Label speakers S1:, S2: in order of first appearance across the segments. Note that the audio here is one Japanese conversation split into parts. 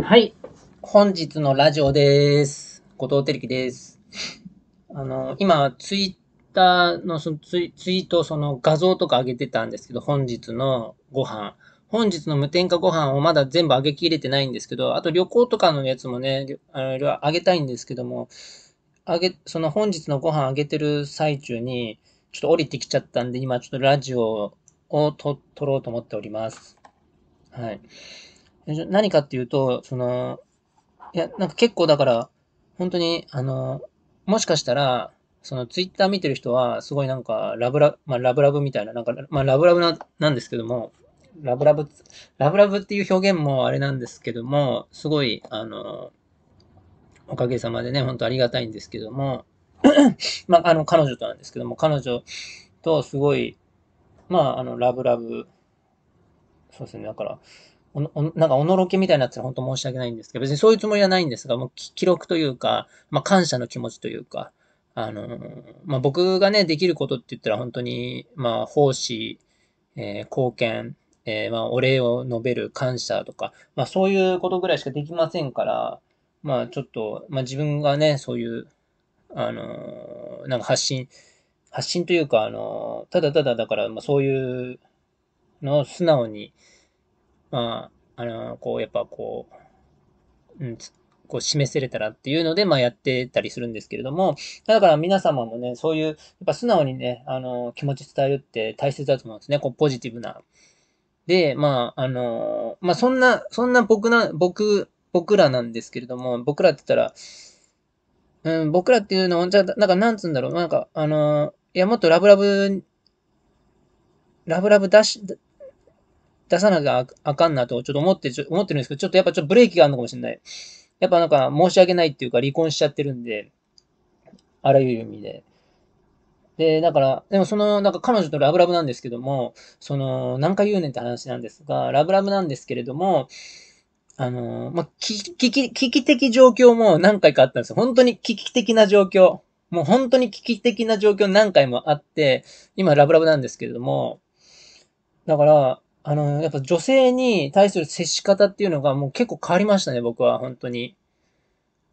S1: はい。本日のラジオです。後藤照樹です。あの、今、ツイッターのそのツイツイート、その画像とか上げてたんですけど、本日のご飯。本日の無添加ご飯をまだ全部上げきれてないんですけど、あと旅行とかのやつもね、あの、上げたいんですけども、あげ、その本日のご飯あげてる最中に、ちょっと降りてきちゃったんで、今ちょっとラジオを撮ろうと思っております。はい。何かっていうと、その、いや、なんか結構だから、本当に、あの、もしかしたら、そのツイッター見てる人は、すごいなんか、ラブラブ、まあ、ラブラブみたいな、なんか、まあ、ラブラブな、なんですけども、ラブラブ、ラブラブっていう表現もあれなんですけども、すごい、あの、おかげさまでね、本当ありがたいんですけども、まあ、あの、彼女となんですけども、彼女とすごい、まあ、あの、ラブラブ、そうですね、だから、おおなんか、おのろけみたいなやつは本当申し訳ないんですけど、別にそういうつもりはないんですが、もう記録というか、まあ、感謝の気持ちというか、あのまあ、僕がね、できることって言ったら本当に、まあ、奉仕、えー、貢献、えー、まあ、お礼を述べる感謝とか、まあ、そういうことぐらいしかできませんから、まあ、ちょっと、まあ、自分がね、そういう、あのなんか発信、発信というか、あのただただだから、まあ、そういうのを素直に、まあ、あの、こう、やっぱこう、うん、こう示せれたらっていうので、まあやってたりするんですけれども、だから皆様もね、そういう、やっぱ素直にね、あの、気持ち伝えるって大切だと思うんですね。こう、ポジティブな。で、まあ、あの、まあそんな、そんな僕な、僕、僕らなんですけれども、僕らって言ったら、うん、僕らっていうのは、じゃあ、なんか、なんつうんだろう、なんか、あの、いや、もっとラブラブ、ラブラブ出し、出さなきゃあかんなと、ちょっと思って、ちょ思ってるんですけど、ちょっとやっぱちょっとブレーキがあるのかもしれない。やっぱなんか申し訳ないっていうか、離婚しちゃってるんで、あらゆる意味で。で、だから、でもその、なんか彼女とラブラブなんですけども、その、何回言うねんって話なんですが、ラブラブなんですけれども、あの、まあ、危機、危機的状況も何回かあったんですよ。本当に危機的な状況。もう本当に危機的な状況何回もあって、今ラブラブなんですけれども、だから、あの、やっぱ女性に対する接し方っていうのがもう結構変わりましたね、僕は、本当に。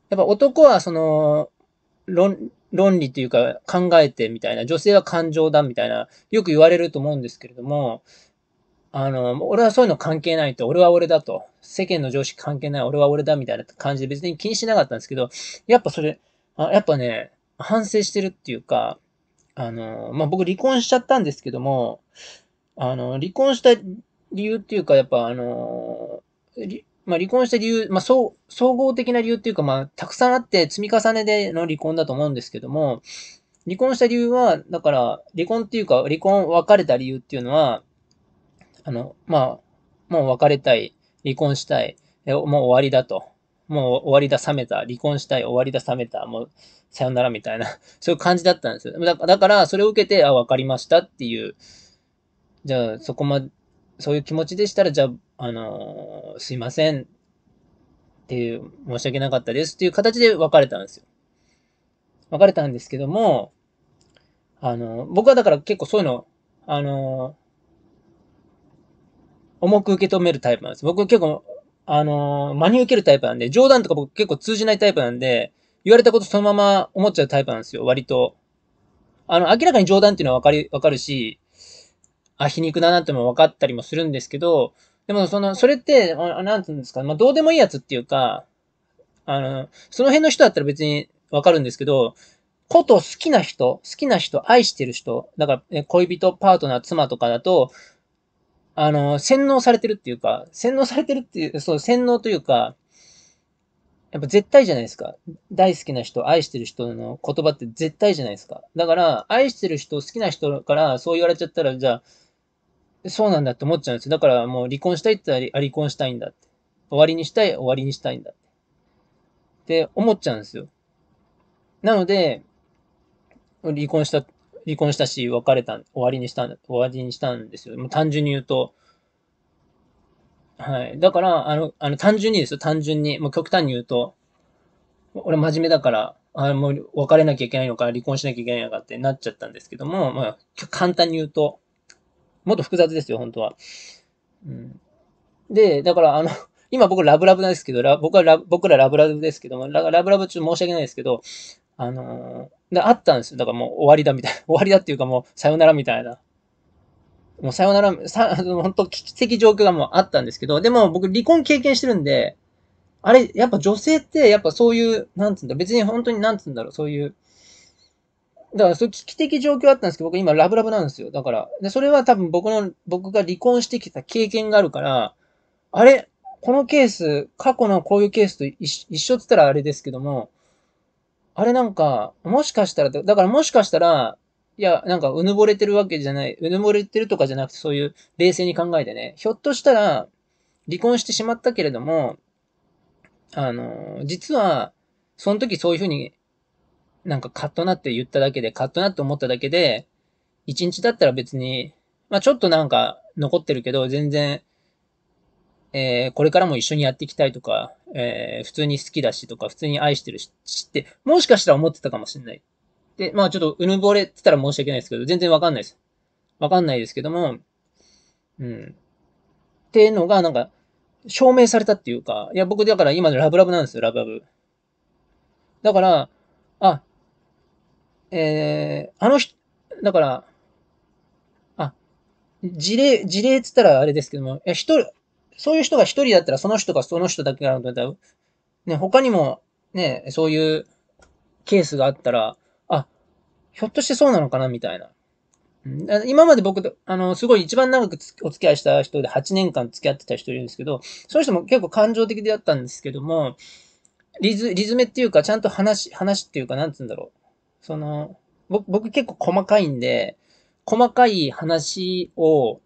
S1: やっぱ男はその、論、論理っていうか考えてみたいな、女性は感情だみたいな、よく言われると思うんですけれども、あの、俺はそういうの関係ないと、俺は俺だと、世間の常識関係ない、俺は俺だみたいな感じで別に気にしなかったんですけど、やっぱそれ、あやっぱね、反省してるっていうか、あの、まあ、僕離婚しちゃったんですけども、あの、離婚した理由っていうか、やっぱあの、まあ、離婚した理由、まあ、総合的な理由っていうか、まあ、たくさんあって積み重ねでの離婚だと思うんですけども、離婚した理由は、だから、離婚っていうか、離婚、別れた理由っていうのは、あの、まあ、もう別れたい、離婚したい、もう終わりだと。もう終わりだ、冷めた、離婚したい、終わりだ、冷めた、もう、さよならみたいな、そういう感じだったんですよ。だから、それを受けて、あ、わかりましたっていう、じゃあ、そこま、そういう気持ちでしたら、じゃあ、あのー、すいません。っていう、申し訳なかったですっていう形で別れたんですよ。別れたんですけども、あのー、僕はだから結構そういうの、あのー、重く受け止めるタイプなんです。僕結構、あの真に受けるタイプなんで、冗談とか僕結構通じないタイプなんで、言われたことそのまま思っちゃうタイプなんですよ、割と。あの、明らかに冗談っていうのはわかり、わかるし、あ、皮肉だなっても分かったりもするんですけど、でもその、それって、あなんて言うんですか、まあ、どうでもいいやつっていうか、あの、その辺の人だったら別に分かるんですけど、こと好きな人、好きな人、愛してる人、だから、恋人、パートナー、妻とかだと、あの、洗脳されてるっていうか、洗脳されてるっていう、そう、洗脳というか、やっぱ絶対じゃないですか。大好きな人、愛してる人の言葉って絶対じゃないですか。だから、愛してる人、好きな人からそう言われちゃったら、じゃあ、そうなんだって思っちゃうんですよ。だからもう離婚したいって言ったら離婚したいんだって。終わりにしたい、終わりにしたいんだって。って思っちゃうんですよ。なので、離婚した、離婚したし、別れた、終わりにしたんだ、終わりにしたんですよ。もう単純に言うと。はい。だから、あの、あの、単純にですよ、単純に。もう極端に言うと、俺真面目だから、あもう別れなきゃいけないのか、離婚しなきゃいけないのかってなっちゃったんですけども、まあ、簡単に言うと、もっと複雑ですよ、本当は。うん、で、だから、あの、今僕ラブラブなんですけど、ラ僕はラ僕らラブラブですけども、ララブラブ中申し訳ないですけど、あのー、あったんですよ。だからもう終わりだみたいな。終わりだっていうかもうさよならみたいな。もうさよなら、さ本当危機的状況がもうあったんですけど、でも僕離婚経験してるんで、あれ、やっぱ女性って、やっぱそういう、なんつうんだ、別に本当になんつうんだろう、そういう、だから、そういう危機的状況あったんですけど、僕今ラブラブなんですよ。だから、でそれは多分僕の、僕が離婚してきた経験があるから、あれこのケース、過去のこういうケースと一緒って言ったらあれですけども、あれなんか、もしかしたら、だからもしかしたら、いや、なんかうぬぼれてるわけじゃない、うぬぼれてるとかじゃなくて、そういう冷静に考えてね、ひょっとしたら、離婚してしまったけれども、あの、実は、その時そういうふうになんかカッとなって言っただけで、カッとなって思っただけで、一日だったら別に、まあちょっとなんか残ってるけど、全然、えー、これからも一緒にやっていきたいとか、えー、普通に好きだしとか、普通に愛してるし、って、もしかしたら思ってたかもしれない。で、まあちょっとうぬぼれてたら申し訳ないですけど、全然わかんないです。わかんないですけども、うん。っていうのが、なんか、証明されたっていうか、いや、僕だから今ラブラブなんですよ、ラブラブ。だから、あ、えー、あの人、だから、あ、事例、事例っつったらあれですけども、え、一人、そういう人が一人だったらその人がその人だけなのだたら、ね、他にもね、そういうケースがあったら、あ、ひょっとしてそうなのかなみたいな。今まで僕、あの、すごい一番長くお付き合いした人で8年間付き合ってた人いるんですけど、その人も結構感情的であったんですけども、リズ、リズメっていうか、ちゃんと話、話っていうか、なんつうんだろう。その、僕結構細かいんで、細かい話を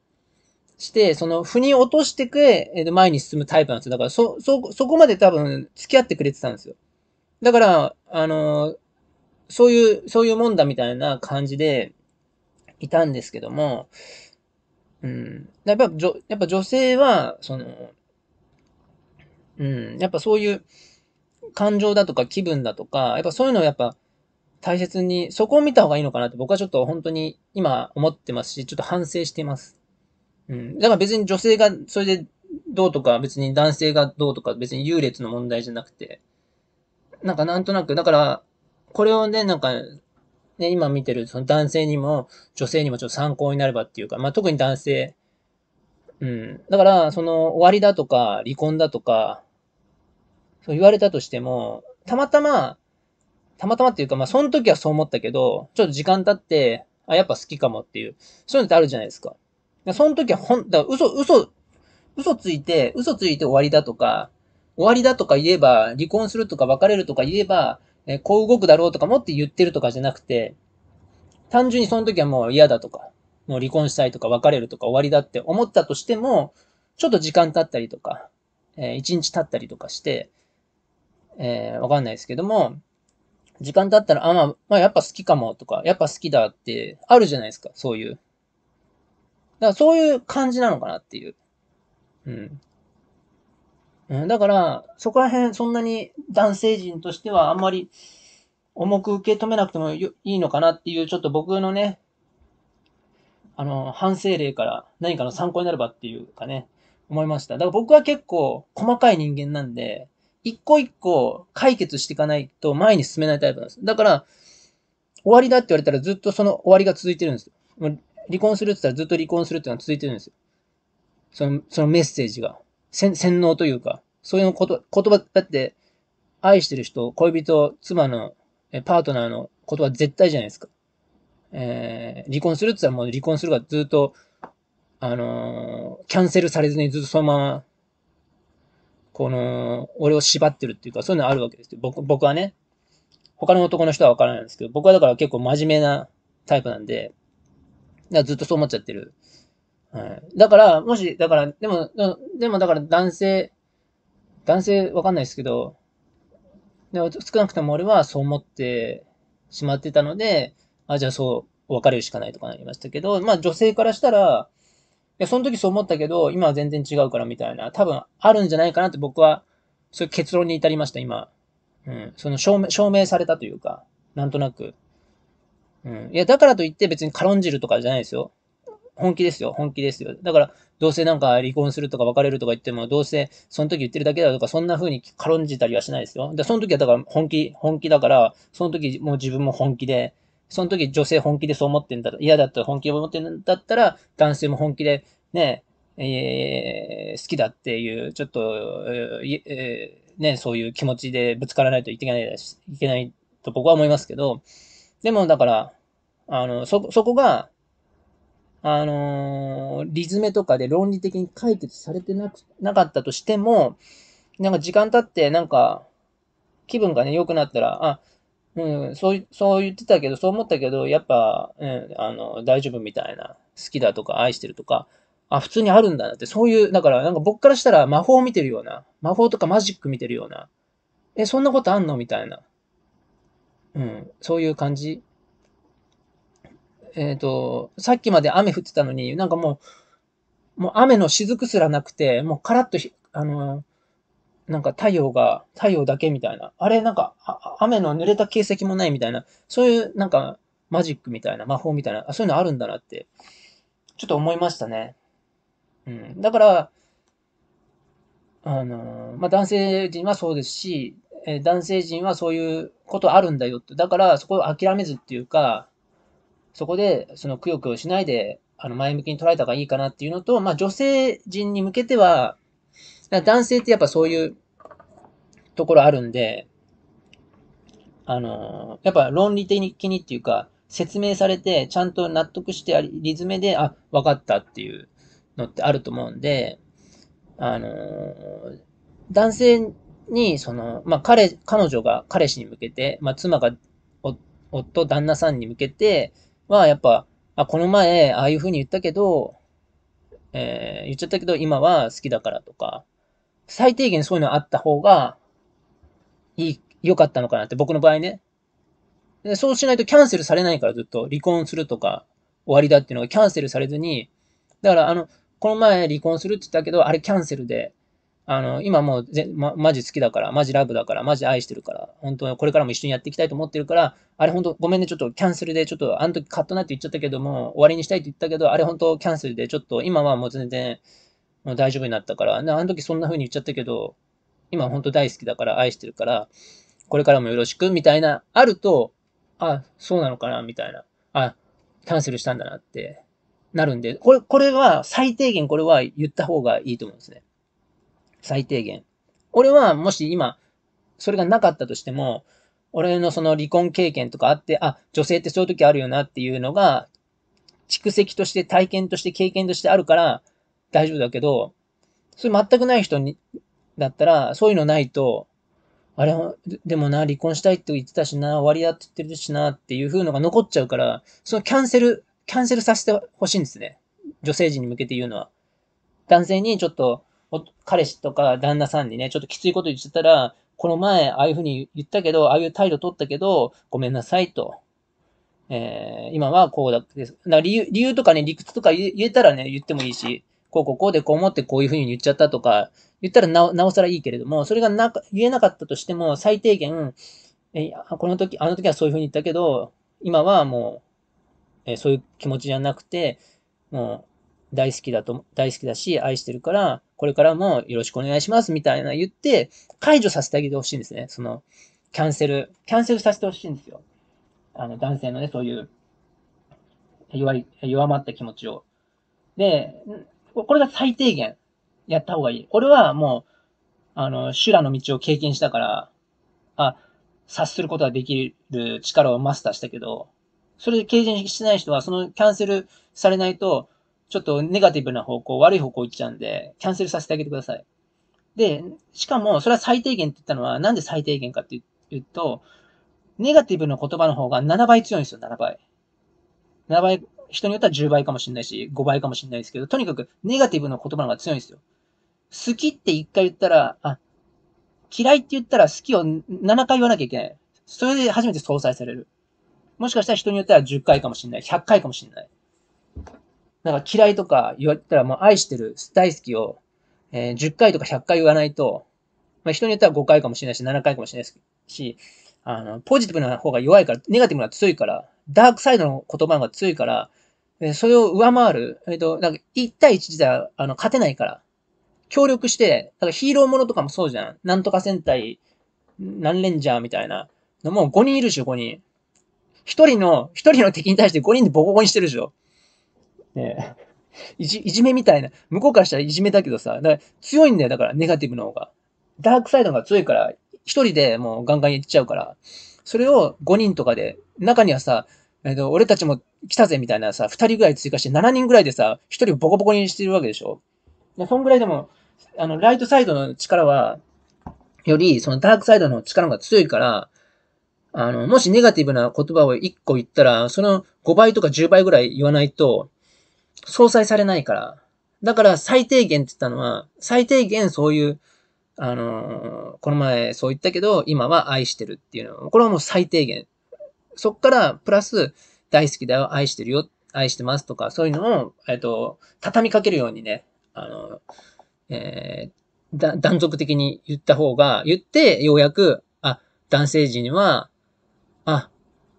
S1: して、その、腑に落としてくれ、前に進むタイプなんですよ。だから、そ、そ、そこまで多分付き合ってくれてたんですよ。だから、あの、そういう、そういうもんだみたいな感じでいたんですけども、うん。やっぱ、やっぱ女性は、その、うん、やっぱそういう感情だとか気分だとか、やっぱそういうのをやっぱ大切に、そこを見た方がいいのかなって僕はちょっと本当に今思ってますし、ちょっと反省しています。うん。だから別に女性がそれでどうとか、別に男性がどうとか、別に優劣の問題じゃなくて、なんかなんとなく、だから、これをね、なんか、ね、今見てるその男性にも女性にもちょっと参考になればっていうか、まあ特に男性、うん。だから、その終わりだとか、離婚だとか、そう言われたとしても、たまたま、たまたまっていうか、まあ、その時はそう思ったけど、ちょっと時間経って、あ、やっぱ好きかもっていう、そういうのってあるじゃないですか。その時はほん、だ嘘、嘘、嘘ついて、嘘ついて終わりだとか、終わりだとか言えば、離婚するとか別れるとか言えば、えこう動くだろうとかもって言ってるとかじゃなくて、単純にその時はもう嫌だとか、もう離婚したいとか別れるとか終わりだって思ったとしても、ちょっと時間経ったりとか、えー、1日経ったりとかして、えー、わかんないですけども、時間経ったら、あ、まあ、まあ、やっぱ好きかもとか、やっぱ好きだって、あるじゃないですか、そういう。だからそういう感じなのかなっていう。うん。うん、だから、そこら辺、そんなに男性陣としてはあんまり重く受け止めなくてもいいのかなっていう、ちょっと僕のね、あの、反省例から何かの参考になればっていうかね、思いました。だから僕は結構細かい人間なんで、一個一個解決していかないと前に進めないタイプなんです。だから、終わりだって言われたらずっとその終わりが続いてるんですよ。離婚するって言ったらずっと離婚するっていうのは続いてるんですよ。その、そのメッセージが。洗脳というか、そういうこと、言葉、だって、愛してる人、恋人、妻の、パートナーの言葉絶対じゃないですか。えー、離婚するって言ったらもう離婚するがずっと、あのー、キャンセルされずにずっとそのままこの、俺を縛ってるっていうか、そういうのあるわけですよ。僕僕はね、他の男の人はわからないんですけど、僕はだから結構真面目なタイプなんで、だからずっとそう思っちゃってる。はい、だから、もし、だから、でも、でもだから男性、男性わかんないですけど、でも少なくとも俺はそう思ってしまってたので、あ、じゃあそう、別れるしかないとかなりましたけど、まあ女性からしたら、や、その時そう思ったけど、今は全然違うからみたいな、多分あるんじゃないかなって僕は、そういう結論に至りました、今。うん。その証明、証明されたというか、なんとなく。うん。いや、だからといって別に軽んじるとかじゃないですよ。本気ですよ、本気ですよ。だから、どうせなんか離婚するとか別れるとか言っても、どうせその時言ってるだけだとか、そんな風に軽んじたりはしないですよ。で、その時はだから本気、本気だから、その時もう自分も本気で、その時女性本気でそう思ってんだ、嫌だったら本気で思ってんだったら、男性も本気でね、えー、好きだっていう、ちょっと、えー、ね、そういう気持ちでぶつからないといけないいけないと僕は思いますけど、でもだから、あの、そ、そこが、あのー、リズメとかで論理的に解決されてなく、なかったとしても、なんか時間経って、なんか、気分がね、良くなったら、あ、うん、そう、そう言ってたけど、そう思ったけど、やっぱ、うん、あの、大丈夫みたいな、好きだとか愛してるとか、あ、普通にあるんだなって、そういう、だから、なんか僕からしたら魔法を見てるような、魔法とかマジック見てるような、え、そんなことあんのみたいな。うん、そういう感じ。えっ、ー、と、さっきまで雨降ってたのに、なんかもう、もう雨の雫すらなくて、もうカラッとあの、なんか太陽が、太陽だけみたいな。あれ、なんか、雨の濡れた形跡もないみたいな。そういう、なんか、マジックみたいな、魔法みたいな、そういうのあるんだなって、ちょっと思いましたね。うん。だから、あのまあ、男性陣はそうですし、え男性陣はそういうことあるんだよって。だから、そこを諦めずっていうか、そこで、その、くよくよしないで、あの、前向きに捉えた方がいいかなっていうのと、まあ、女性陣に向けては、男性ってやっぱそういうところあるんで、あのー、やっぱ論理的にっていうか、説明されて、ちゃんと納得して、リズムで、あ、分かったっていうのってあると思うんで、あのー、男性に、その、まあ、彼、彼女が彼氏に向けて、まあ、妻が夫、旦那さんに向けては、やっぱ、あ、この前、ああいう風に言ったけど、えー、言っちゃったけど、今は好きだからとか、最低限そういうのあった方が、いい、良かったのかなって、僕の場合ね。でそうしないとキャンセルされないからずっと離婚するとか終わりだっていうのがキャンセルされずに、だからあの、この前離婚するって言ったけど、あれキャンセルで、あの、今もうぜ、ま、マジ好きだから、マジラブだから、マジ愛してるから、本当これからも一緒にやっていきたいと思ってるから、あれ本当ごめんね、ちょっとキャンセルで、ちょっとあの時カットなって言っちゃったけども、終わりにしたいって言ったけど、あれ本当キャンセルで、ちょっと今はもう全然、まあ、大丈夫になったから、あの時そんな風に言っちゃったけど、今本当大好きだから愛してるから、これからもよろしく、みたいな、あると、あ、そうなのかな、みたいな。あ、キャンセルしたんだなって、なるんで、これ、これは最低限これは言った方がいいと思うんですね。最低限。俺はもし今、それがなかったとしても、俺のその離婚経験とかあって、あ、女性ってそういう時あるよなっていうのが、蓄積として体験として経験としてあるから、大丈夫だけど、それ全くない人に、だったら、そういうのないと、あれ、は、でもな、離婚したいって言ってたしな、終わりだって言ってるしな、っていう風のが残っちゃうから、そのキャンセル、キャンセルさせてほしいんですね。女性陣に向けて言うのは。男性にちょっと、彼氏とか旦那さんにね、ちょっときついこと言ってたら、この前、ああいう風に言ったけど、ああいう態度取ったけど、ごめんなさいと。えー、今はこうだです。だ理由、理由とかね、理屈とか言えたらね、言ってもいいし、こうこうこうでこう思ってこういうふうに言っちゃったとか、言ったらなおさらいいけれども、それがな言えなかったとしても、最低限、えこの時、あの時はそういうふうに言ったけど、今はもう、えそういう気持ちじゃなくて、もう、大好きだと、大好きだし、愛してるから、これからもよろしくお願いします、みたいな言って、解除させてあげてほしいんですね。その、キャンセル、キャンセルさせてほしいんですよ。あの、男性のね、そういう弱い、弱まった気持ちを。で、これが最低限やった方がいい。これはもう、あの、修羅の道を経験したから、あ、察することができる力をマスターしたけど、それで経験してない人は、そのキャンセルされないと、ちょっとネガティブな方向、悪い方向行っちゃうんで、キャンセルさせてあげてください。で、しかも、それは最低限って言ったのは、なんで最低限かって言うと、ネガティブな言葉の方が7倍強いんですよ、7倍。7倍人によっては10倍かもしれないし、5倍かもしれないですけど、とにかくネガティブな言葉の方が強いんですよ。好きって1回言ったら、あ、嫌いって言ったら好きを7回言わなきゃいけない。それで初めて相殺される。もしかしたら人によっては10回かもしれない。100回かもしれない。なんか嫌いとか言われたらもう愛してる、大好きを、えー、10回とか100回言わないと、まあ、人によっては5回かもしれないし、7回かもしれないし、あの、ポジティブな方が弱いから、ネガティブな方が強いから、ダークサイドの言葉が強いから、えそれを上回る、えっ、と、なんか1対1体は、あの、勝てないから、協力して、だからヒーローものとかもそうじゃん。なんとか戦隊、何レンジャーみたいな。もう5人いるでしょ、5人。1人の、1人の敵に対して5人でボコボコにしてるでしょ。ねえ。いじ、いじめみたいな。向こうからしたらいじめだけどさ、だから強いんだよ、だから、ネガティブの方が。ダークサイドが強いから、一人でもうガンガンやっちゃうから、それを5人とかで、中にはさ、えっと、俺たちも来たぜみたいなさ、二人ぐらい追加して7人ぐらいでさ、一人ボコボコにしてるわけでしょで、そんぐらいでも、あの、ライトサイドの力は、より、そのダークサイドの力が強いから、あの、もしネガティブな言葉を1個言ったら、その5倍とか10倍ぐらい言わないと、相殺されないから。だから最低限って言ったのは、最低限そういう、あのこの前そう言ったけど、今は愛してるっていうの。これはもう最低限。そっから、プラス、大好きだよ、愛してるよ、愛してますとか、そういうのを、えっと、畳みかけるようにね、あの、えー、断続的に言った方が、言って、ようやく、あ、男性陣には、あ、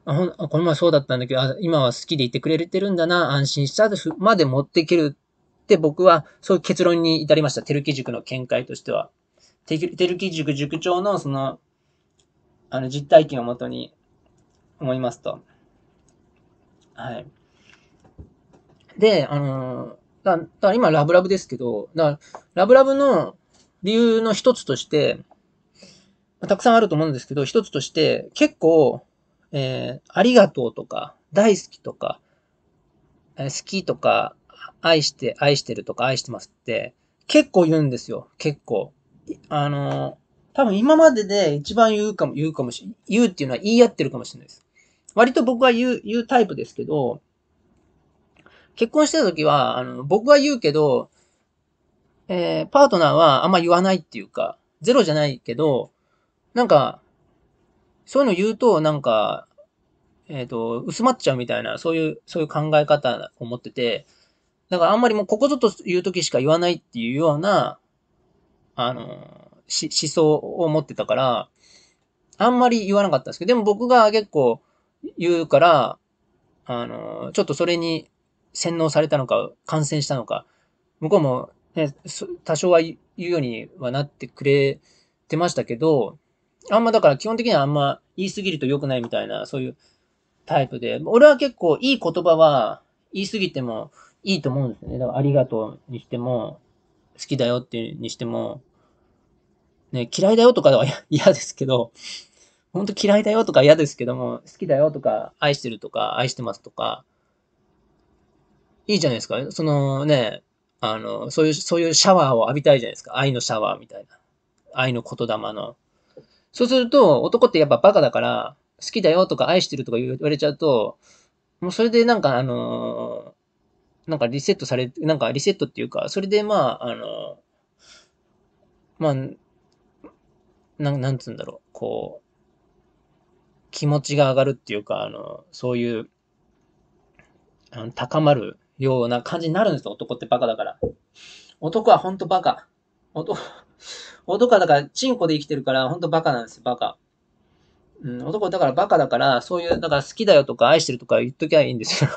S1: あほんこの前そうだったんだけど、あ今は好きでいてくれてるんだな、安心したまで持っていけるって僕はそういう結論に至りました。テルキ塾の見解としては。テルキ塾塾長のその、あの実体験をもとに、思いますと。はい。で、あのー、だだから今、ラブラブですけど、だラブラブの理由の一つとして、たくさんあると思うんですけど、一つとして、結構、えー、ありがとうとか、大好きとか、えー、好きとか、愛して、愛してるとか、愛してますって、結構言うんですよ。結構。あのー、多分今までで一番言うかも、言うかもし、言うっていうのは言い合ってるかもしれないです。割と僕は言う、言うタイプですけど、結婚してた時は、あの、僕は言うけど、えー、パートナーはあんま言わないっていうか、ゼロじゃないけど、なんか、そういうの言うと、なんか、えっ、ー、と、薄まっちゃうみたいな、そういう、そういう考え方を持ってて、だからあんまりもうここぞという時しか言わないっていうような、あの、し思想を持ってたから、あんまり言わなかったんですけど、でも僕が結構、言うから、あの、ちょっとそれに洗脳されたのか、感染したのか、向こうも、ね、多少は言うようにはなってくれてましたけど、あんまだから基本的にはあんま言いすぎると良くないみたいな、そういうタイプで、俺は結構いい言葉は言いすぎてもいいと思うんですよね。だからありがとうにしても、好きだよってにしても、ね、嫌いだよとかは嫌ですけど、本当嫌いだよとか嫌ですけども、好きだよとか、愛してるとか、愛してますとか、いいじゃないですか。そのね、あの、そういう、そういうシャワーを浴びたいじゃないですか。愛のシャワーみたいな。愛の言霊の。そうすると、男ってやっぱバカだから、好きだよとか愛してるとか言われちゃうと、もうそれでなんかあのなんかリセットされ、なんかリセットっていうか、それでまあ、あのまあ、なん、なんつうんだろう、こう、気持ちが上がるっていうか、あの、そういう、あの高まるような感じになるんですよ。男ってバカだから。男はほんとバカ。男、男はだから、チンコで生きてるから、ほんとバカなんですよ、バカ。うん、男だからバカだから、そういう、だから好きだよとか愛してるとか言っときゃいいんですよ。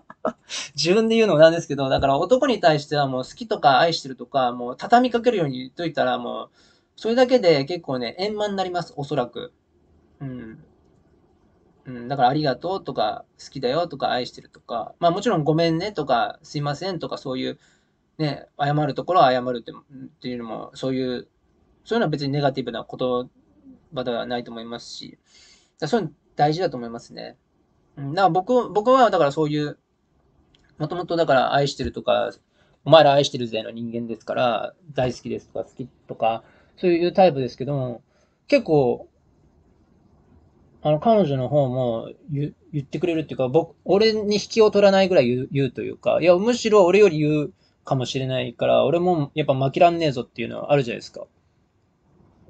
S1: 自分で言うのもなんですけど、だから男に対してはもう好きとか愛してるとか、もう畳みかけるように言っといたら、もう、それだけで結構ね、円満になります、おそらく。うん。うん、だからありがとうとか好きだよとか愛してるとか、まあもちろんごめんねとかすいませんとかそういう、ね、謝るところは謝るってっていうのも、そういう、そういうのは別にネガティブな言葉ではないと思いますし、だそういうの大事だと思いますね。うん、だから僕僕はだからそういう、もともとだから愛してるとか、お前ら愛してるぜの人間ですから、大好きですとか好きとか、そういうタイプですけども、結構あの、彼女の方も言言ってくれるっていうか、僕、俺に引きを取らないぐらい言う言うというか、いや、むしろ俺より言うかもしれないから、俺もやっぱ負けらんねえぞっていうのはあるじゃないですか。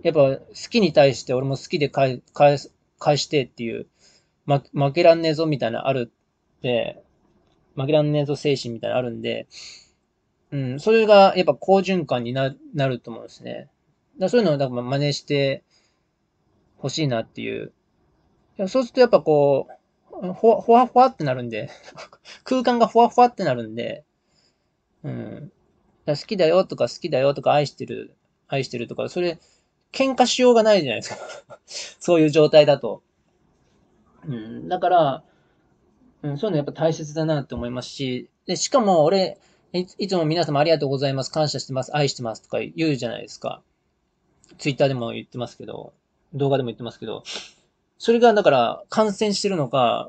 S1: やっぱ好きに対して俺も好きで返返返してっていう、ま、負けらんねえぞみたいなのあるって、負けらんねえぞ精神みたいなのあるんで、うん、それがやっぱ好循環にななると思うんですね。だそういうのをだから真似して欲しいなっていうそうするとやっぱこう、ほわ、ほわほわってなるんで 空間がほわほわってなるんで、うん。好きだよとか好きだよとか愛してる、愛してるとか、それ、喧嘩しようがないじゃないですか そういう状態だと。うん、だから、うん、そういうのやっぱ大切だなって思いますし、で、しかも俺、いいつも皆様ありがとうございます、感謝してます、愛してますとか言うじゃないですか。ツイッターでも言ってますけど、動画でも言ってますけど、それがだから感染してるのか、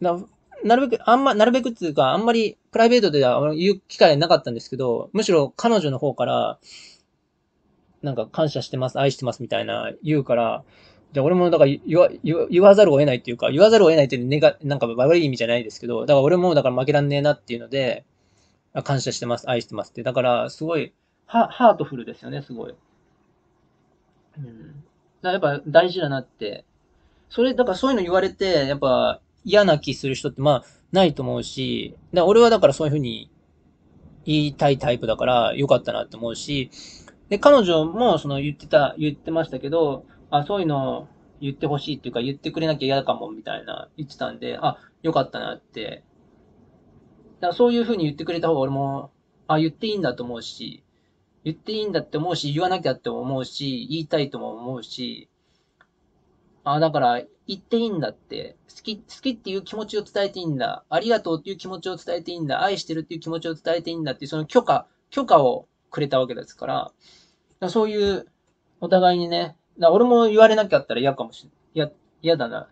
S1: ななるべく、あんま、なるべくっていうか、あんまりプライベートでは言う機会なかったんですけど、むしろ彼女の方から、なんか感謝してます、愛してますみたいな言うから、じゃあ俺もだから言わ言わざるを得ないっていうか、言わざるを得ないってうガなんか悪い意味じゃないですけど、だから俺もだから負けらんねえなっていうので、感謝してます、愛してますって。だからすごいは、ハートフルですよね、すごい。うん。だやっぱ大事だなってそれ、だからそういうの言われて、やっぱ嫌な気する人って、まあ、ないと思うし、だ俺はだからそういうふうに言いたいタイプだから良かったなって思うし、で、彼女もその言ってた、言ってましたけど、あ、そういうの言ってほしいっていうか言ってくれなきゃ嫌かもみたいな言ってたんで、あ、良かったなって。だからそういうふうに言ってくれた方が俺も、あ、言っていいんだと思うし、言っていいんだって思うし、言わなきゃって思うし、言いたいとも思うし、あだから、言っていいんだって、好き、好きっていう気持ちを伝えていいんだ、ありがとうっていう気持ちを伝えていいんだ、愛してるっていう気持ちを伝えていいんだっていう、その許可、許可をくれたわけですから、からそういう、お互いにね、だ俺も言われなきゃったら嫌かもしれん、嫌だな。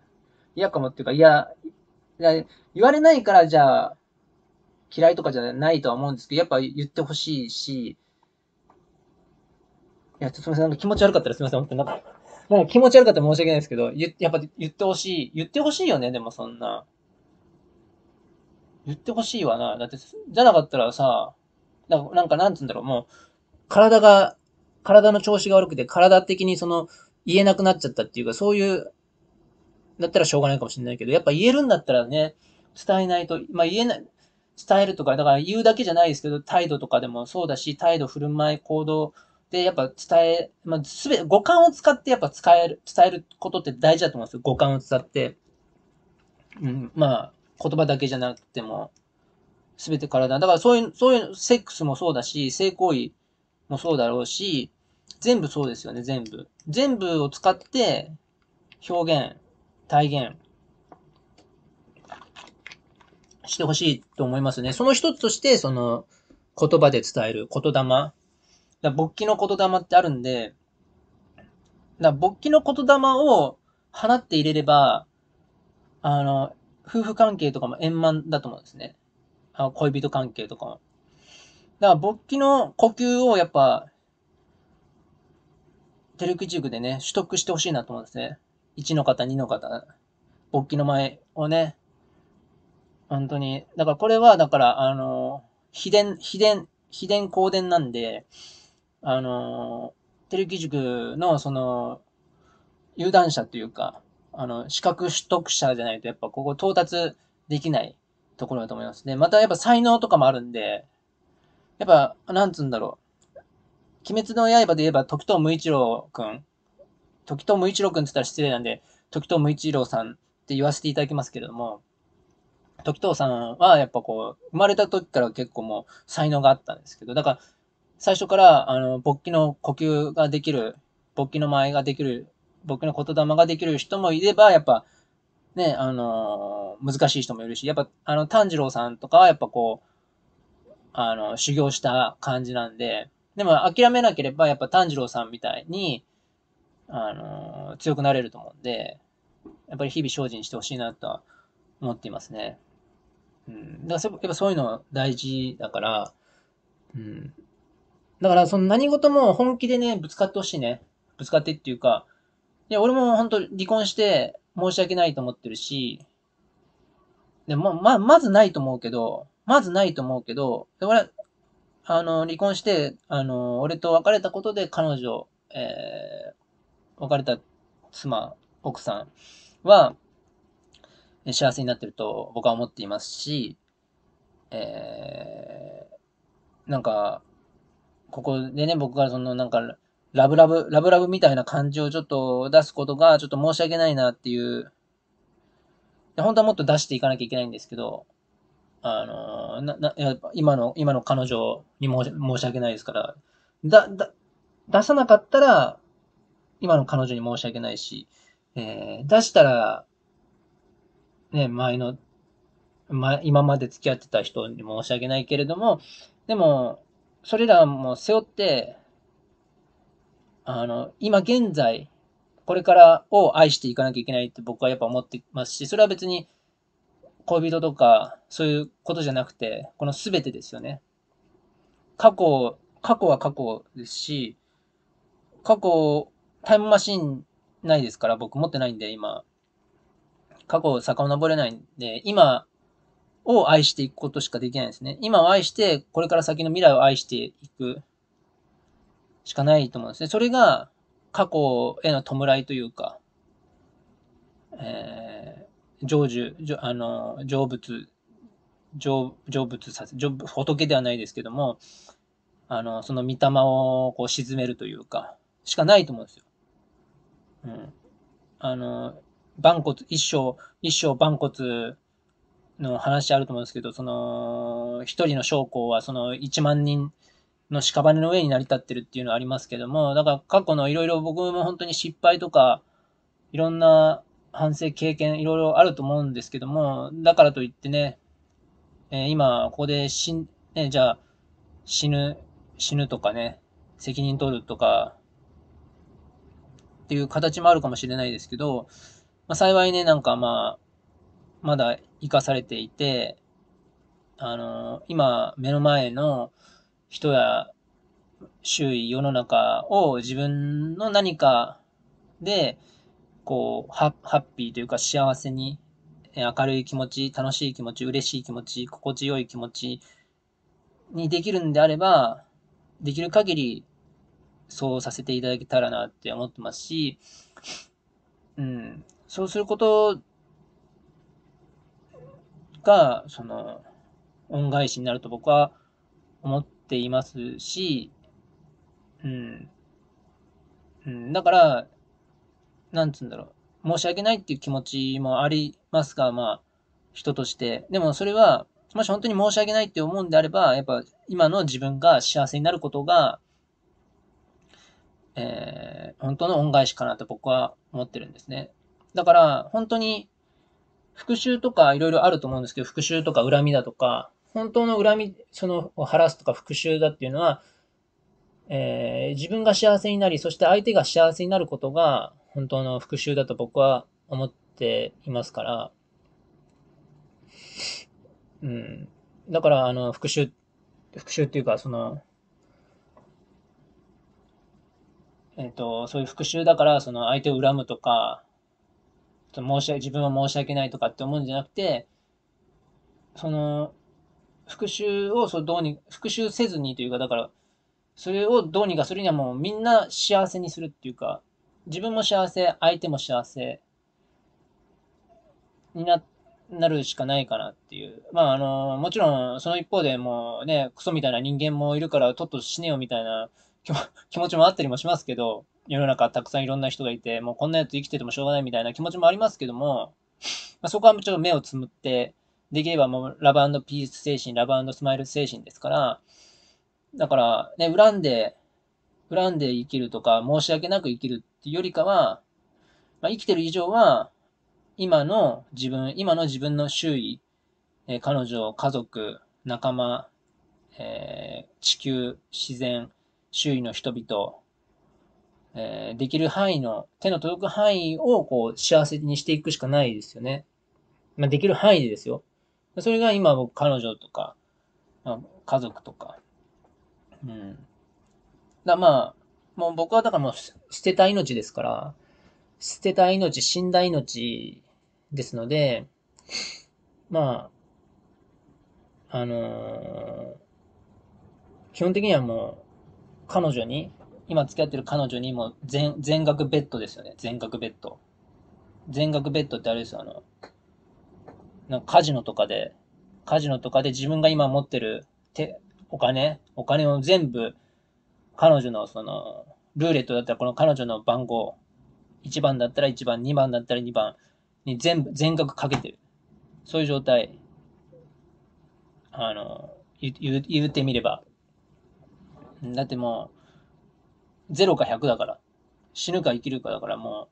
S1: 嫌かもっていうか、嫌、言われないから、じゃあ、嫌いとかじゃないとは思うんですけど、やっぱ言ってほしいし、いや、ちょっとすみません、なんか気持ち悪かったらすみません、本当になんか。なんか気持ち悪かったら申し訳ないですけど、やっぱ言ってほしい。言ってほしいよね、でもそんな。言ってほしいわな。だって、じゃなかったらさ、なんか、なんかなんつうんだろう、もう、体が、体の調子が悪くて、体的にその、言えなくなっちゃったっていうか、そういう、だったらしょうがないかもしれないけど、やっぱ言えるんだったらね、伝えないと、まあ言えない、伝えるとか、だから言うだけじゃないですけど、態度とかでもそうだし、態度、振る舞い、行動、でやっぱ伝え、まあ、すべ、五感を使ってやっぱ使える、伝えることって大事だと思うんですよ。五感を使って。うん、まあ、言葉だけじゃなくても、すべて体。だからそういう、そういう、セックスもそうだし、性行為もそうだろうし、全部そうですよね、全部。全部を使って、表現、体現、してほしいと思いますね。その一つとして、その、言葉で伝える、言霊。だ勃起の言霊ってあるんで、だ勃起の言霊を放って入れれば、あの、夫婦関係とかも円満だと思うんですね。あの恋人関係とかも。だから勃起の呼吸をやっぱ、テレク塾でね、取得してほしいなと思うんですね。1の方、2の方、勃起の前をね、本当に。だからこれは、だから、あの、秘伝、秘伝、秘伝公伝なんで、あの、レ木塾のその、有段者というか、あの、資格取得者じゃないと、やっぱここ到達できないところだと思いますね。またやっぱ才能とかもあるんで、やっぱ、なんつうんだろう。鬼滅の刃で言えば、時藤無一郎くん。時藤無一郎くんって言ったら失礼なんで、時藤無一郎さんって言わせていただきますけれども、時藤さんはやっぱこう、生まれた時から結構もう才能があったんですけど、だから最初から、あの、勃起の呼吸ができる、勃起の前ができる、勃起の言霊ができる人もいれば、やっぱ、ね、あのー、難しい人もいるし、やっぱ、あの、炭治郎さんとかは、やっぱこう、あの、修行した感じなんで、でも諦めなければ、やっぱ炭治郎さんみたいに、あのー、強くなれると思うんで、やっぱり日々精進してほしいなとは思っていますね。うん。だから、やっぱそういうの大事だから、うん。だからその何事も本気でね、ぶつかってほしいね。ぶつかってっていうか、いや、俺も本当離婚して申し訳ないと思ってるし、でも、ま、まずないと思うけど、まずないと思うけど、で俺、あの、離婚して、あの、俺と別れたことで彼女、えー、別れた妻、奥さんは、幸せになってると僕は思っていますし、えー、なんか、ここでね、僕がそのなんか、ラブラブ、ラブラブみたいな感じをちょっと出すことがちょっと申し訳ないなっていう、で本当はもっと出していかなきゃいけないんですけど、あの、な、な、や今の、今の彼女に申し申し訳ないですから、だ、だ、出さなかったら、今の彼女に申し訳ないし、えー、出したら、ね、前の、ま、今まで付き合ってた人に申し訳ないけれども、でも、それらも背負って、あの、今現在、これからを愛していかなきゃいけないって僕はやっぱ思ってますし、それは別に恋人とかそういうことじゃなくて、この全てですよね。過去、過去は過去ですし、過去、タイムマシンないですから、僕持ってないんで、今。過去を遡れないんで、今を愛していくことしかできないですね。今を愛して、これから先の未来を愛していくしかないと思うんですね。それが過去への弔いというか、えー、成就、あの、成仏、成成仏させ、仏ではないですけども、あの、その御霊をこう沈めるというか、しかないと思うんですよ。うん。あの、万骨、一生、一生万骨、の話あると思うんですけど、その、一人の将校はその1万人の屍の上に成り立ってるっていうのはありますけども、だから過去のいろいろ僕も本当に失敗とか、いろんな反省経験いろいろあると思うんですけども、だからといってね、えー、今ここで死ん、ね、じゃあ死ぬ、死ぬとかね、責任取るとか、っていう形もあるかもしれないですけど、まあ、幸いね、なんかまあ、まだ生かされていて、あの、今、目の前の人や周囲、世の中を自分の何かで、こう、ハッピーというか幸せに、明るい気持ち、楽しい気持ち、嬉しい気持ち、心地よい気持ちにできるんであれば、できる限りそうさせていただけたらなって思ってますし、うん、そうすることが、その、恩返しになると僕は思っていますし、うん。うん、だから、なんつうんだろう。申し訳ないっていう気持ちもありますが、まあ、人として。でもそれは、もし本当に申し訳ないって思うんであれば、やっぱ今の自分が幸せになることが、えー、本当の恩返しかなと僕は思ってるんですね。だから、本当に復讐とかいろいろあると思うんですけど、復讐とか恨みだとか、本当の恨み、その、を晴らすとか復讐だっていうのは、えー、自分が幸せになり、そして相手が幸せになることが、本当の復讐だと僕は思っていますから、うん。だから、あの、復讐、復讐っていうか、その、えっ、ー、と、そういう復讐だから、その相手を恨むとか、その申し訳、自分は申し訳ないとかって思うんじゃなくて、その、復讐をそどうに、復讐せずにというか、だから、それをどうにかするにはもうみんな幸せにするっていうか、自分も幸せ、相手も幸せにな、なるしかないかなっていう。まああの、もちろんその一方でもうね、クソみたいな人間もいるから、とっと死ねよみたいな気持ちもあったりもしますけど、世の中たくさんいろんな人がいて、もうこんなやつ生きててもしょうがないみたいな気持ちもありますけども、まあ、そこはちょっと目をつむって、できればもうラブピース精神、ラブスマイル精神ですから、だからね、恨んで、恨んで生きるとか、申し訳なく生きるっていうよりかは、まあ、生きてる以上は、今の自分、今の自分の周囲、えー、彼女、家族、仲間、えー、地球、自然、周囲の人々、えー、できる範囲の、手の届く範囲をこう幸せにしていくしかないですよね。まあ、できる範囲でですよ。それが今僕、彼女とか、まあ、家族とか。うん。だまあ、もう僕はだからもう捨てた命ですから、捨てた命、死んだ命ですので、まあ、あのー、基本的にはもう、彼女に今付き合ってる彼女にも全、全額ベッドですよね。全額ベッド。全額ベッドってあれですよ、あの、なんかカジノとかで、カジノとかで自分が今持ってる手、お金、お金を全部、彼女のその、ルーレットだったらこの彼女の番号、1番だったら1番、2番だったら2番に全部、全額かけてる。そういう状態。あの、言言うてみれば。だってもう、0か100だから。死ぬか生きるかだからも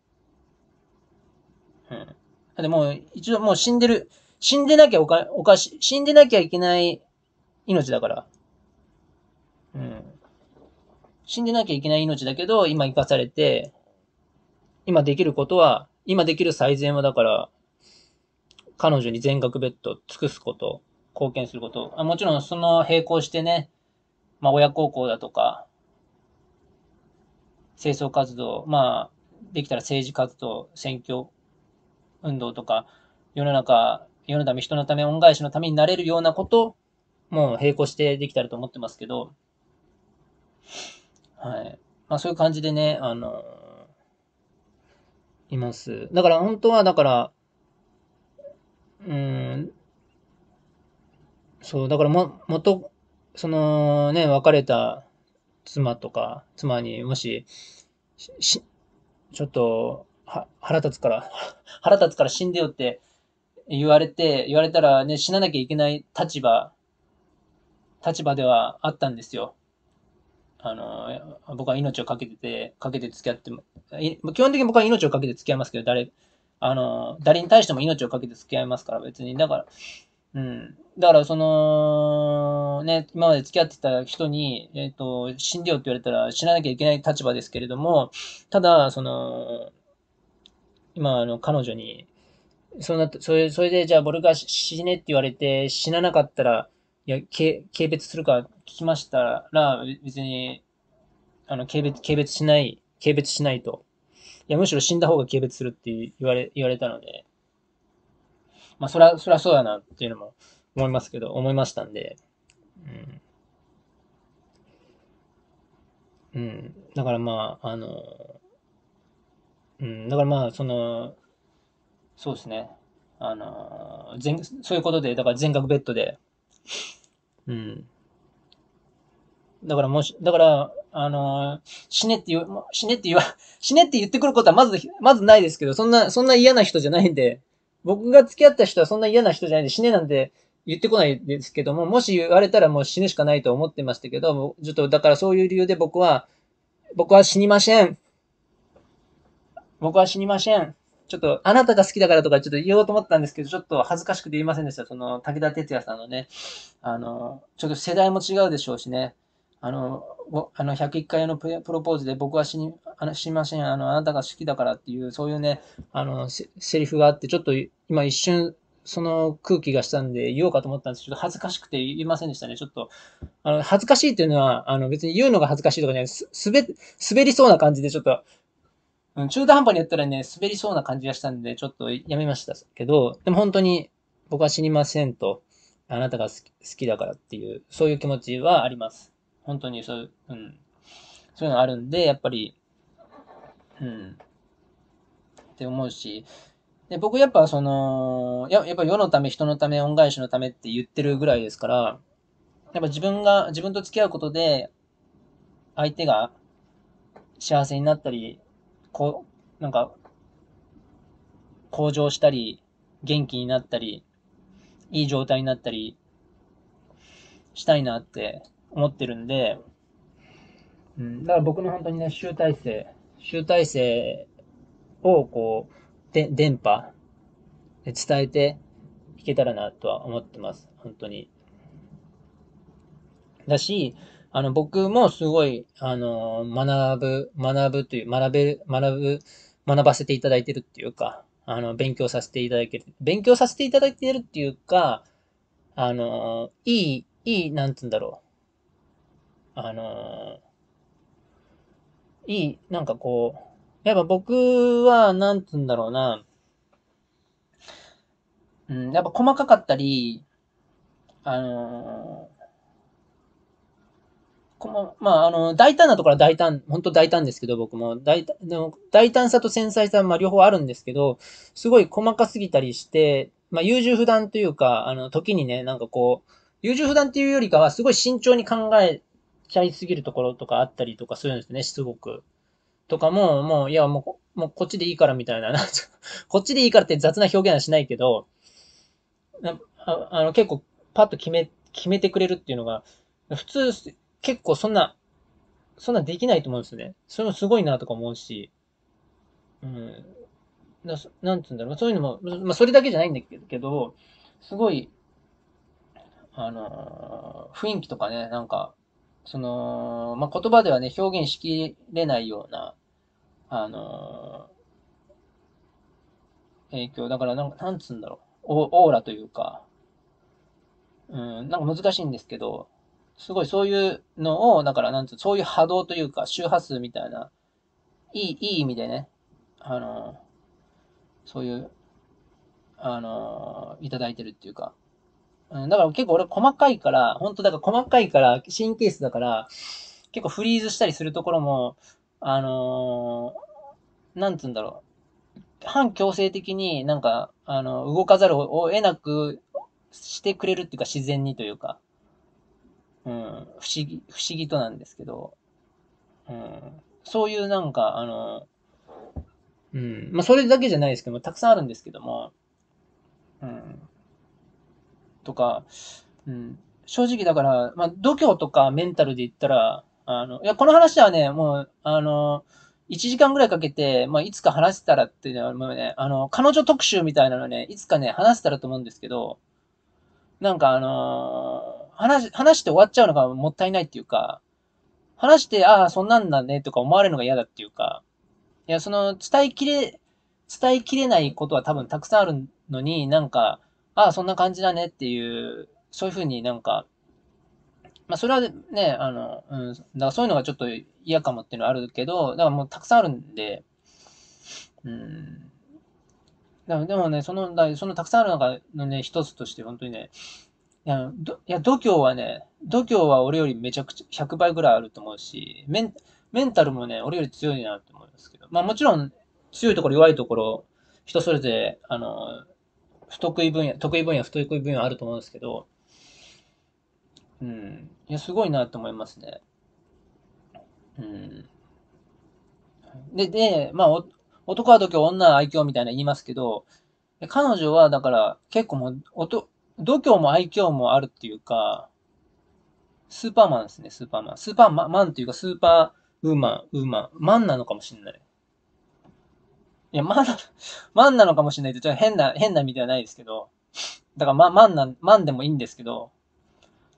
S1: う。うん。だってもう、一度もう死んでる。死んでなきゃおか、おかし、死んでなきゃいけない命だから。うん。死んでなきゃいけない命だけど、今生かされて、今できることは、今できる最善はだから、彼女に全額ベッド尽くすこと、貢献すること。あもちろんその並行してね、まあ親孝行だとか、清掃活動、まあ、できたら政治活動、選挙運動とか、世の中、世のため、人のため、恩返しのためになれるようなことも並行してできたらと思ってますけど、はい。まあそういう感じでね、あのいます。だから本当は、だから、うん、そう、だからも、元、そのね、別れた妻とか、妻にもし、しちょっと、は、腹立つから、腹立つから死んでよって言われて、言われたらね、死ななきゃいけない立場、立場ではあったんですよ。あの、僕は命を懸けてて、かけて付き合っても、基本的に僕は命を懸けて付き合いますけど、誰、あの、誰に対しても命を懸けて付き合いますから、別に。だから、うん。だからその、ね、今まで付き合ってた人に、えっ、ー、と、死んでよって言われたら死ななきゃいけない立場ですけれども、ただ、その、今、あの、彼女に、そうなっそれ、それで、じゃあ、僕が死ねって言われて、死ななかったら、いや、軽蔑するか聞きましたら、別に、あの、軽蔑、軽蔑しない、軽蔑しないと。いや、むしろ死んだ方が軽蔑するって言われ、言われたので、まあ、そりゃ、そりゃそうだなっていうのも思いますけど、思いましたんで、うん。うん。だからまあ、あの、うん、だからまあ、その、そうですね。あの、全、そういうことで、だから全額ベッドで、うん。だからもし、だから、あの死ねって言う、死ねって言わ、死ねって言ってくることはまず、まずないですけど、そんな、そんな嫌な人じゃないんで、僕が付き合った人はそんな嫌な人じゃないんで死ねなんて言ってこないですけども、もし言われたらもう死ぬしかないと思ってましたけど、ちょっとだからそういう理由で僕は、僕は死にません。僕は死にません。ちょっと、あなたが好きだからとかちょっと言おうと思ったんですけど、ちょっと恥ずかしくて言いませんでした。その、武田鉄矢さんのね、あの、ちょっと世代も違うでしょうしね。あの、あの101回のプロポーズで僕は死にあの死にません、あの、あなたが好きだからっていう、そういうね、あの、セリフがあって、ちょっと今一瞬、その空気がしたんで言おうかと思ったんですけど、恥ずかしくて言いませんでしたね。ちょっと、あの、恥ずかしいっていうのは、あの、別に言うのが恥ずかしいとかじゃない、す、滑、滑りそうな感じでちょっと、うん、中途半端にやったらね、滑りそうな感じがしたんで、ちょっとやめましたけど、でも本当に僕は死にませんと、あなたが好きだからっていう、そういう気持ちはあります。本当にそう、うん、そういうのあるんで、やっぱり、うん、って思うし、で、僕やっぱその、ややっぱ世のため、人のため、恩返しのためって言ってるぐらいですから、やっぱ自分が、自分と付き合うことで、相手が幸せになったり、こう、なんか、向上したり、元気になったり、いい状態になったり、したいなって思ってるんで、うん、だから僕の本当にね、集大成、集大成をこう、で電波で伝えていけたらなとは思ってます。本当に。だし、あの、僕もすごい、あの、学ぶ、学ぶという、学べ、学ぶ、学ばせていただいてるっていうか、あの、勉強させていただける。勉強させていただいてるっていうか、あの、いい、いい、なんつうんだろう。あのー、いい、なんかこう、やっぱ僕は、なんつうんだろうな、うん、やっぱ細かかったり、あのー、このまあ、あの、大胆なところは大胆、本当大胆ですけど、僕も。大胆、でも、大胆さと繊細さは、まあ、両方あるんですけど、すごい細かすぎたりして、まあ、優柔不断というか、あの、時にね、なんかこう、優柔不断っていうよりかは、すごい慎重に考えちゃいすぎるところとかあったりとかするんですね、しつごく。とかも、もう、いや、もう、もうこっちでいいからみたいな、こっちでいいからって雑な表現はしないけど、ああの、結構、パッと決め、決めてくれるっていうのが、普通、結構そんな、そんなできないと思うんですね。それもすごいなとか思うし、うん、ななんつうんだろう、そういうのも、まあ、それだけじゃないんだけど、すごい、あのー、雰囲気とかね、なんか、その、まあ、言葉ではね、表現しきれないような、あのー、影響。だから、なんか、なんつうんだろう。オーラというか、うん、なんか難しいんですけど、すごいそういうのを、だからなんつう、そういう波動というか、周波数みたいな、いい、いい意味でね、あのー、そういう、あのー、いただいてるっていうか、うん、だから結構俺細かいから、本当だから細かいから、神経質だから、結構フリーズしたりするところも、あのー、なんつうんだろう。反強制的になんか、あの、動かざるを得なくしてくれるっていうか自然にというか、うん、不思議、不思議となんですけど、うん、そういうなんか、あの、うん、まあそれだけじゃないですけども、たくさんあるんですけども、うん。とか、うん、正直だから、まあ、度胸とかメンタルで言ったら、あの、いや、この話はね、もう、あの、1時間ぐらいかけて、まあ、いつか話せたらっていうのは、もうね、あの、彼女特集みたいなのね、いつかね、話せたらと思うんですけど、なんかあのー、話、話して終わっちゃうのがもったいないっていうか、話して、ああ、そんなんだねとか思われるのが嫌だっていうか、いや、その、伝えきれ、伝えきれないことは多分たくさんあるのに、なんか、ああ、そんな感じだねっていう、そういうふうになんか、まあ、それはね、あの、うん、だからそういうのがちょっと嫌かもっていうのはあるけど、だからもうたくさんあるんで、うん。だでもね、その、だそのたくさんある中のね、一つとして本当にね、いや、どいや度胸はね、度胸は俺よりめちゃくちゃ100倍ぐらいあると思うし、メンメンタルもね、俺より強いなって思いますけど、まあもちろん強いところ弱いところ、人それぞれ、あの、不得意分野、得意分野、不得意分野あると思うんですけど、うん。いや、すごいなと思いますね。うん。で、で、まあ、男は度胸、女は愛嬌みたいな言いますけど、彼女は、だから、結構もう、おと、度胸も愛嬌もあるっていうか、スーパーマンですね、スーパーマン。スーパーマンっていうか、スーパーウーマン、ウーマン、マンなのかもしれない。いや、マンな、マンなのかもしれないと、ちょっと変な、変な意味ではないですけど、だからま、マンな、マンでもいいんですけど、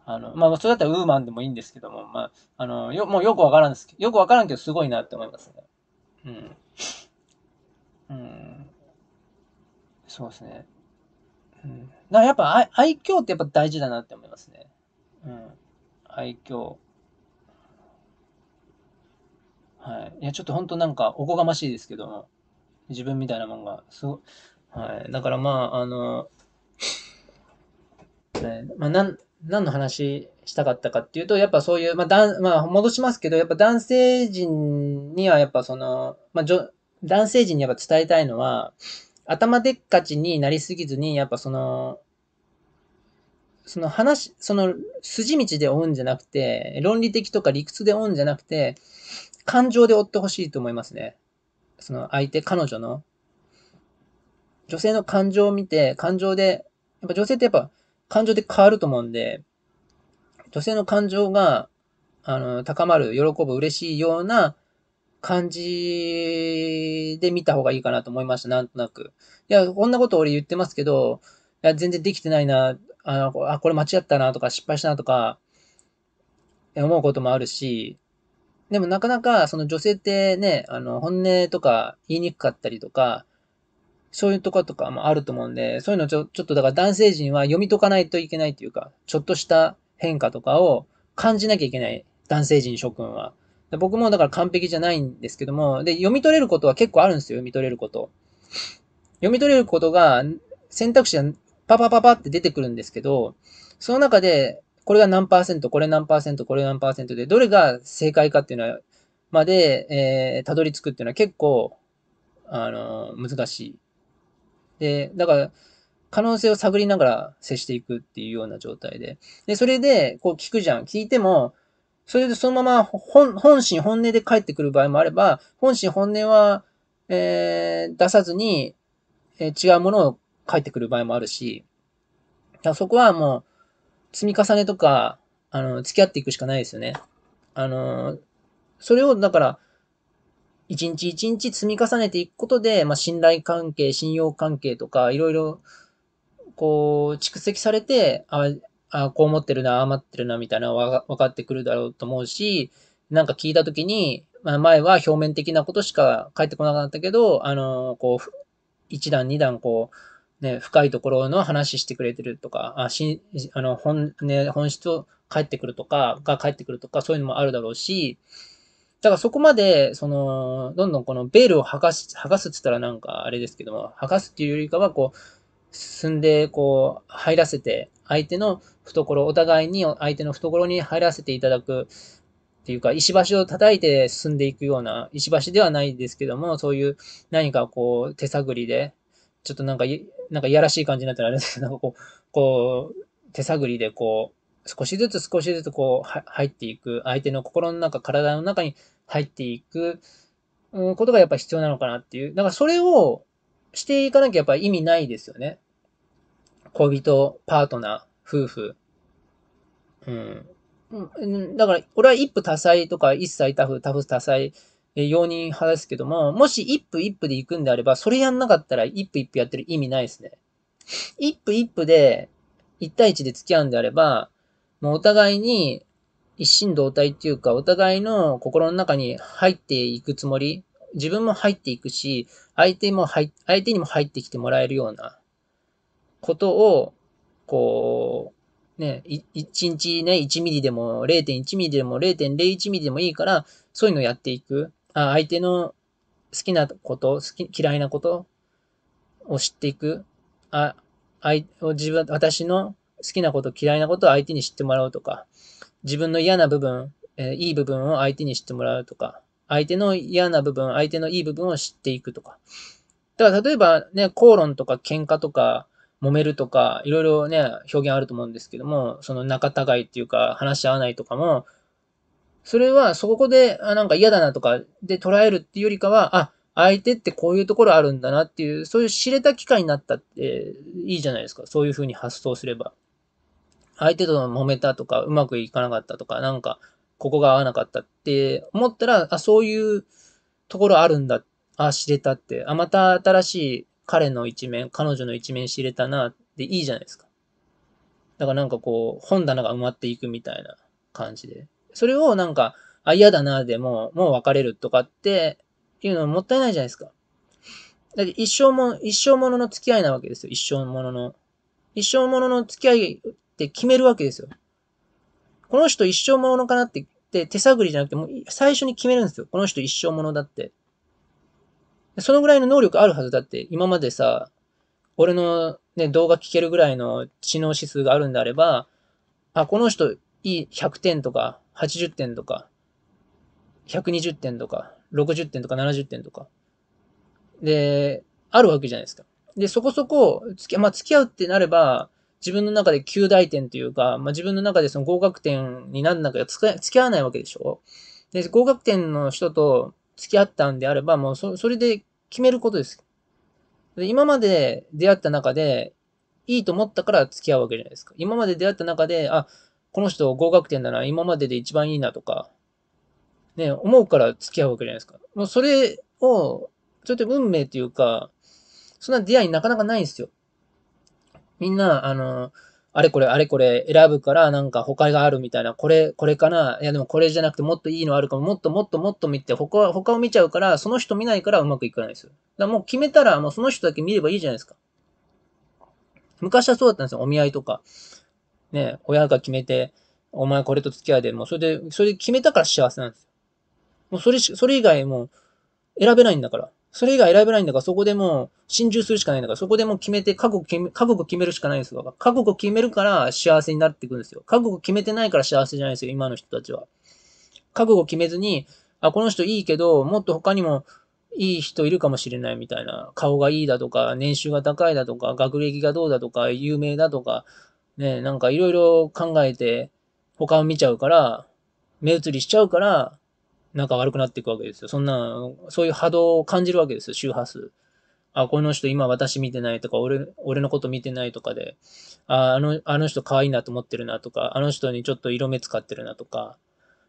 S1: あの、まあ、それだったらウーマンでもいいんですけども、まあ、あの、よ、もうよくわからんですよくわからんけど、すごいなって思いますね。うん。うん。そうですね。うん。だからやっぱ愛、愛嬌ってやっぱ大事だなって思いますね。うん。愛嬌。はい。いや、ちょっと本当なんかおこがましいですけども。自分みたいなもんが、そう、はい。だからまあ、あの、ね、まあ、なん、何の話したかったかっていうと、やっぱそういう、まあ、だん、まあ、戻しますけど、やっぱ男性陣には、やっぱその、まあ、じょ、男性陣にやっぱ伝えたいのは、頭でっかちになりすぎずに、やっぱその、その話、その筋道で追うんじゃなくて、論理的とか理屈で追うんじゃなくて、感情で追ってほしいと思いますね。その相手、彼女の、女性の感情を見て、感情で、やっぱ女性ってやっぱ感情で変わると思うんで、女性の感情が、あの、高まる、喜ぶ、嬉しいような感じで見た方がいいかなと思いました、なんとなく。いや、こんなこと俺言ってますけど、いや、全然できてないな、あの、あ、これ間違ったなとか、失敗したなとか、思うこともあるし、でもなかなか、その女性ってね、あの、本音とか言いにくかったりとか、そういうとことかもあると思うんで、そういうのちょちょっとだから男性陣は読み解かないといけないというか、ちょっとした変化とかを感じなきゃいけない、男性陣諸君は。僕もだから完璧じゃないんですけども、で、読み取れることは結構あるんですよ、読み取れること。読み取れることが選択肢がパパパパって出てくるんですけど、その中でこれが何パーセント、これ何パーセント、これ何パーセントで、どれが正解かっていうのは、まで、えー、たどり着くっていうのは結構、あのー、難しい。で、だから、可能性を探りながら接していくっていうような状態で。で、それで、こう聞くじゃん。聞いても、それでそのまま本、本心、本音で返ってくる場合もあれば、本心、本音は、えー、出さずに、えー、違うものを返ってくる場合もあるし、だそこはもう、積み重ねとか、あの、付き合っていくしかないですよね。あの、それを、だから、一日一日積み重ねていくことで、まあ、信頼関係、信用関係とか、いろいろ、こう、蓄積されて、ああ、こう思ってるな、余ってるな、みたいなのは分かってくるだろうと思うし、なんか聞いたときに、まあ、前は表面的なことしか返ってこなかったけど、あの、こう、一段、二段、こう、ね、深いところの話してくれてるとか、あしあの本,、ね、本質を返ってくるとか、が返ってくるとか、そういうのもあるだろうし、だからそこまで、その、どんどんこのベールを剥がす、剥がすって言ったらなんかあれですけども、剥がすっていうよりかは、こう、進んで、こう、入らせて、相手の懐、お互いに相手の懐に入らせていただくっていうか、石橋を叩いて進んでいくような、石橋ではないですけども、そういう何かこう、手探りで、ちょっとなんか、なんかいやらしい感じになったらあれですけど、なんかこう、こう、手探りでこう、少しずつ少しずつこう、入っていく、相手の心の中、体の中に入っていく、うん、ことがやっぱ必要なのかなっていう。だからそれをしていかなきゃやっぱ意味ないですよね。恋人、パートナー、夫婦。うん。だから、俺は一夫多妻とか一妻多夫、多夫多妻え容認派ですけども、もし一歩一歩で行くんであれば、それやんなかったら一歩一歩やってる意味ないですね。一歩一歩で、一対一で付き合うんであれば、もうお互いに一心同体っていうか、お互いの心の中に入っていくつもり、自分も入っていくし、相手も入、相手にも入ってきてもらえるようなことを、こう、ね、一日ね、1ミリでも0.1ミリでも0.01ミリでもいいから、そういうのをやっていく。あ相手の好きなこと、好き、嫌いなことを知っていく。あ、相、自分、私の好きなこと、嫌いなことを相手に知ってもらうとか、自分の嫌な部分、えー、いい部分を相手に知ってもらうとか、相手の嫌な部分、相手のいい部分を知っていくとか。だから例えばね、口論とか喧嘩とか、揉めるとか、いろいろね、表現あると思うんですけども、その仲違いっていうか、話し合わないとかも、それはそこで、あ、なんか嫌だなとかで捉えるっていうよりかは、あ、相手ってこういうところあるんだなっていう、そういう知れた機会になったっていいじゃないですか。そういうふうに発想すれば。相手との揉めたとか、うまくいかなかったとか、なんか、ここが合わなかったって思ったら、あ、そういうところあるんだ。あ、知れたって。あ、また新しい彼の一面、彼女の一面知れたなっていいじゃないですか。だからなんかこう、本棚が埋まっていくみたいな感じで。それをなんか、あ、嫌だな、でも、もう別れるとかって、いうのもったいないじゃないですか。だって一生も、一生ものの付き合いなわけですよ。一生ものの。一生ものの付き合いって決めるわけですよ。この人一生ものかなって、で手探りじゃなくて、もう最初に決めるんですよ。この人一生ものだって。そのぐらいの能力あるはずだって、今までさ、俺のね、動画聞けるぐらいの知能指数があるんであれば、あ、この人いい100点とか、80点とか、120点とか、60点とか70点とか。で、あるわけじゃないですか。で、そこそこ、付き,、まあ、付き合うってなれば、自分の中で9大点というか、まあ、自分の中でその合格点になんだけど、付き合わないわけでしょで、合格点の人と付き合ったんであれば、もうそそれで決めることです。で今まで出会った中で、いいと思ったから付き合うわけじゃないですか。今まで出会った中で、あ、この人合格点なら今までで一番いいなとか、ね、思うから付き合うわけじゃないですか。もうそれを、ちょっと運命っていうか、そんな出会いなかなかないんですよ。みんな、あの、あれこれあれこれ選ぶからなんか他があるみたいな、これ、これかな、いやでもこれじゃなくてもっといいのあるかも、もっともっともっと見て、他、他を見ちゃうから、その人見ないからうまくいかないですよ。だからもう決めたらもうその人だけ見ればいいじゃないですか。昔はそうだったんですよ、お見合いとか。ね、親が決めて、お前これと付き合いで、もうそれで、それで決めたから幸せなんですよ。もうそれし、それ以外もう選べないんだから。それ以外選べないんだから、そこでもう心中するしかないんだから、そこでもう決めて、覚悟決め、覚悟決めるしかないんですよ。覚悟決めるから幸せになっていくんですよ。覚悟決めてないから幸せじゃないですよ、今の人たちは。覚悟決めずに、あ、この人いいけど、もっと他にもいい人いるかもしれないみたいな。顔がいいだとか、年収が高いだとか、学歴がどうだとか、有名だとか、ね、なんかいろいろ考えて、他を見ちゃうから、目移りしちゃうから、なんか悪くなっていくわけですよ。そんな、そういう波動を感じるわけですよ、周波数。あ、この人今私見てないとか、俺、俺のこと見てないとかで、あ、あの、あの人可愛いなと思ってるなとか、あの人にちょっと色目使ってるなとか、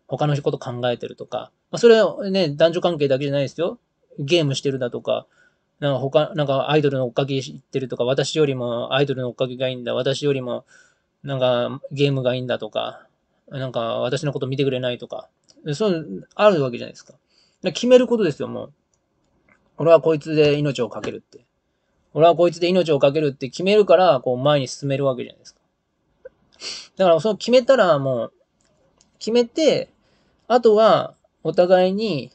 S1: 他のこと考えてるとか、まあ、それはね、男女関係だけじゃないですよ。ゲームしてるだとか、なんか他、なんかアイドルの追っかけ行ってるとか、私よりもアイドルの追っかけがいいんだ、私よりもなんかゲームがいいんだとか、なんか私のこと見てくれないとか、そういうのあるわけじゃないですか。か決めることですよ、もう。俺はこいつで命をかけるって。俺はこいつで命をかけるって決めるから、こう前に進めるわけじゃないですか。だからその決めたらもう、決めて、あとはお互いに、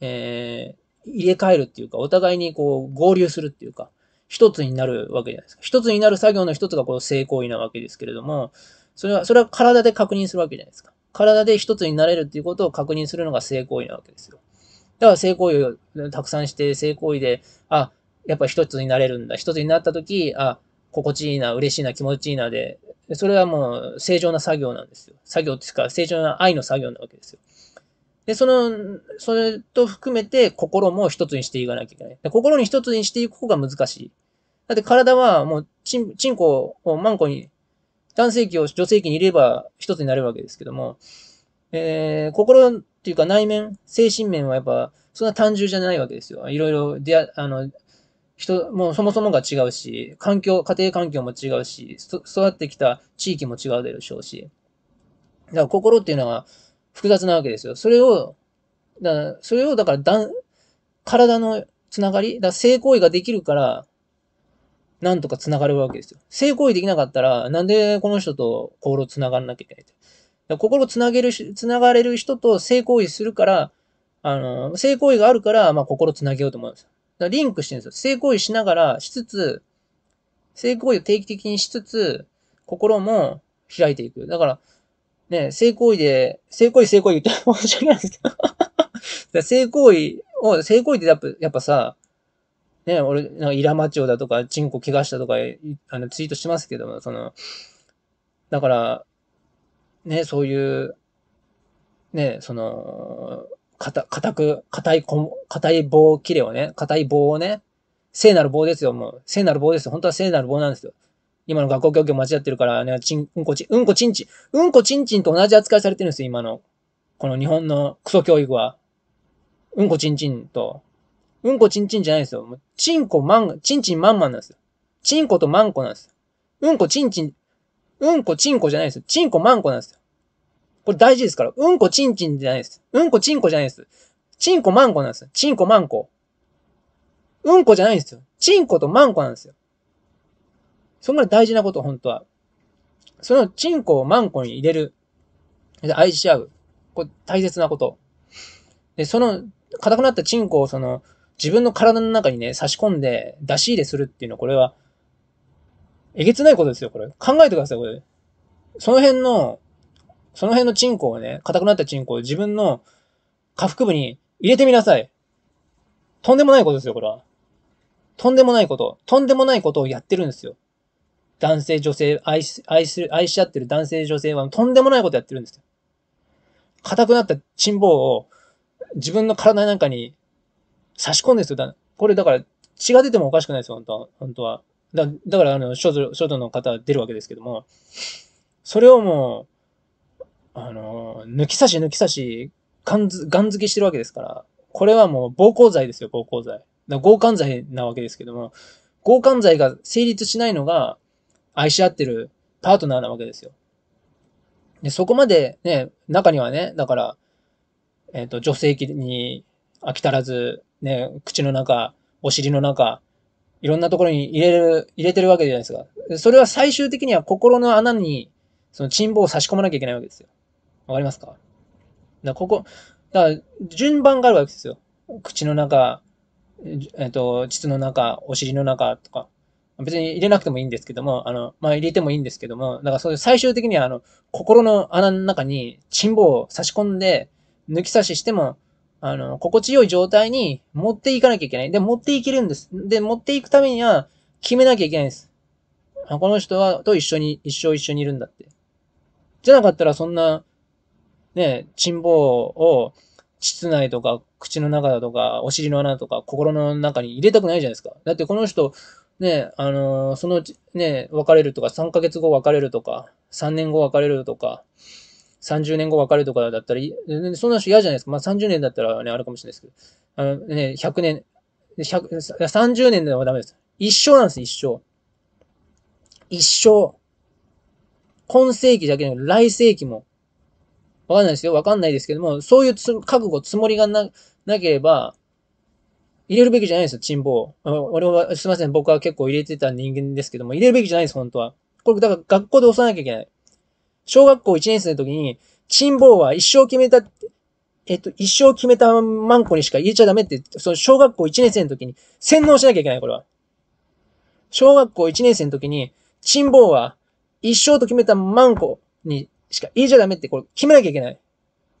S1: えー、入れ替えるっていうか、お互いにこう合流するっていうか、一つになるわけじゃないですか。一つになる作業の一つがこの性行為なわけですけれども、それは、それは体で確認するわけじゃないですか。体で一つになれるっていうことを確認するのが性行為なわけですよ。だから性行為をたくさんして、性行為で、あ、やっぱ一つになれるんだ。一つになった時、あ、心地いいな、嬉しいな、気持ちいいなで、それはもう正常な作業なんですよ。作業っていうか、正常な愛の作業なわけですよ。で、その、それと含めて心も一つにしていかなきゃいけない。心に一つにしていくことが難しい。だって体はもうチン、チンコをマンコに、男性器を女性器に入れれば一つになるわけですけども、えー、心っていうか内面、精神面はやっぱ、そんな単純じゃないわけですよ。いろいろ出、あの、人、もうそもそもが違うし、環境、家庭環境も違うし、育ってきた地域も違うでしょうし。だから心っていうのは、複雑なわけですよ。それを、だそれをだからだ体のつながり、だ性行為ができるから、なんとかつながるわけですよ。性行為できなかったら、なんでこの人と心つながらなきゃいけないと。心つなげるし、つながれる人と性行為するから、あの、性行為があるから、まあ、心つなげようと思うんですよ。だリンクしてるんですよ。性行為しながら、しつつ、性行為を定期的にしつつ、心も開いていく。だから、ね、性行為で、性行為、性行為言って申し訳ないんですけど 性行為を、性行為ってやっぱやっぱさ、ね、俺、なんかイラマチョだとか、チンコ怪我したとか、あのツイートしますけども、その、だから、ね、そういう、ね、その、かた、硬く、硬い硬い棒切れをね、硬い棒をね、聖なる棒ですよ、もう。聖なる棒ですよ。本当は聖なる棒なんですよ。今の学校教育間違ってるからね、ちん、うんこちん、うんこちんちん、うんこちんちんと同じ扱いされてるんですよ、今の。この日本のクソ教育は。うんこちんちんと。うんこちんちんじゃないですよ。ちんこまん、ちんちんまんまんなんですよ。ちんことまんこなんですよ。うんこちんちん、うんこちんこじゃないですよ。ちんこまんこなんですよ。これ大事ですから。うんこちんちんじゃないです。うんこちんこじゃないです。ちんこまんこなんですよ。ちんこまんこ。うんこじゃないんですよ。ちんことまんこなんですよ。そんぐらい大事なこと、本当は。そのチンコをマンコに入れる。愛し合う。これ大切なこと。で、その、硬くなったチンコをその、自分の体の中にね、差し込んで出し入れするっていうのは、これは、えげつないことですよ、これ。考えてください、これ。その辺の、その辺のチンコをね、硬くなったチンコを自分の下腹部に入れてみなさい。とんでもないことですよ、これは。とんでもないこと。とんでもないことをやってるんですよ。男性、女性、愛し、愛する、愛し合ってる男性、女性はとんでもないことやってるんですよ。硬くなったチンボを自分の体なんかに差し込んでるんですよ。これだから血が出てもおかしくないですよ、本当は。本当は。だだから、あの、諸女、諸女の方は出るわけですけども、それをもう、あの、抜き差し抜き差し、ガンズ、ガン付けしてるわけですから、これはもう暴行罪ですよ、暴行罪。だ強姦罪なわけですけども、強姦罪が成立しないのが、愛し合ってるパートナーなわけですよ。で、そこまでね、中にはね、だから、えっ、ー、と、女性器に飽き足らず、ね、口の中、お尻の中、いろんなところに入れる、入れてるわけじゃないですか。それは最終的には心の穴に、その沈棒を差し込まなきゃいけないわけですよ。わかりますかだここ、だから順番があるわけですよ。口の中、えっ、ー、と、膣の中、お尻の中とか。別に入れなくてもいいんですけども、あの、まあ、入れてもいいんですけども、だからそういう最終的には、あの、心の穴の中に、チンを差し込んで、抜き差ししても、あの、心地よい状態に持っていかなきゃいけない。で、持っていけるんです。で、持っていくためには、決めなきゃいけないんです。あこの人は、と一緒に、一生一緒にいるんだって。じゃなかったら、そんな、ね、チンを、室内とか口の中だとかお尻の穴とか心の中に入れたくないじゃないですか。だってこの人ね、あのー、そのうちね、別れるとか、3ヶ月後別れるとか、3年後別れるとか、30年後別れるとかだったら、そんな人嫌じゃないですか。まあ30年だったらね、あるかもしれないですけど、あのね、100年、100 30年ではダメです。一生なんです、一生。一生。今世紀だけじなく来世紀も。わかんないですよ。わかんないですけども、そういうつ覚悟、つもりがな、なければ、入れるべきじゃないですよ、沈暴。俺は、すいません、僕は結構入れてた人間ですけども、入れるべきじゃないです、本当は。これ、だから学校で押さなきゃいけない。小学校1年生の時に、ンポは一生決めた、えっと、一生決めたマンコにしか入れちゃダメって、その小学校1年生の時に洗脳しなきゃいけない、これは。小学校1年生の時に、ンポは一生と決めたマンコにしか入れちゃダメって、これ決めなきゃいけない。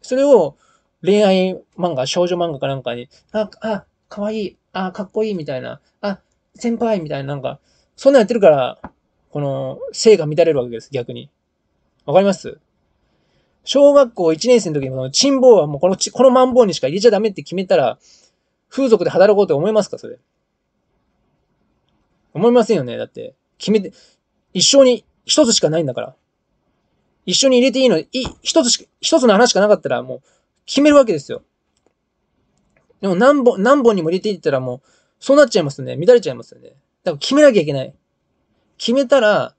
S1: それを、恋愛漫画、少女漫画かなんかに、あ、あ、可愛い、あ、かっこいいみたいな、あ、先輩みたいな、なんか、そんなんやってるから、この、性が乱れるわけです、逆に。わかります小学校1年生の時に、この、チンボウはもうこのち、このマンボウにしか入れちゃダメって決めたら、風俗で働こうって思いますか、それ。思いませんよね、だって。決めて、一生に一つしかないんだから。一緒に入れていいの、い、一つしか、一つの話しかなかったら、もう、決めるわけですよ。でも何本、何本にも入れていったらもう、そうなっちゃいますよね。乱れちゃいますよね。だから決めなきゃいけない。決めたら、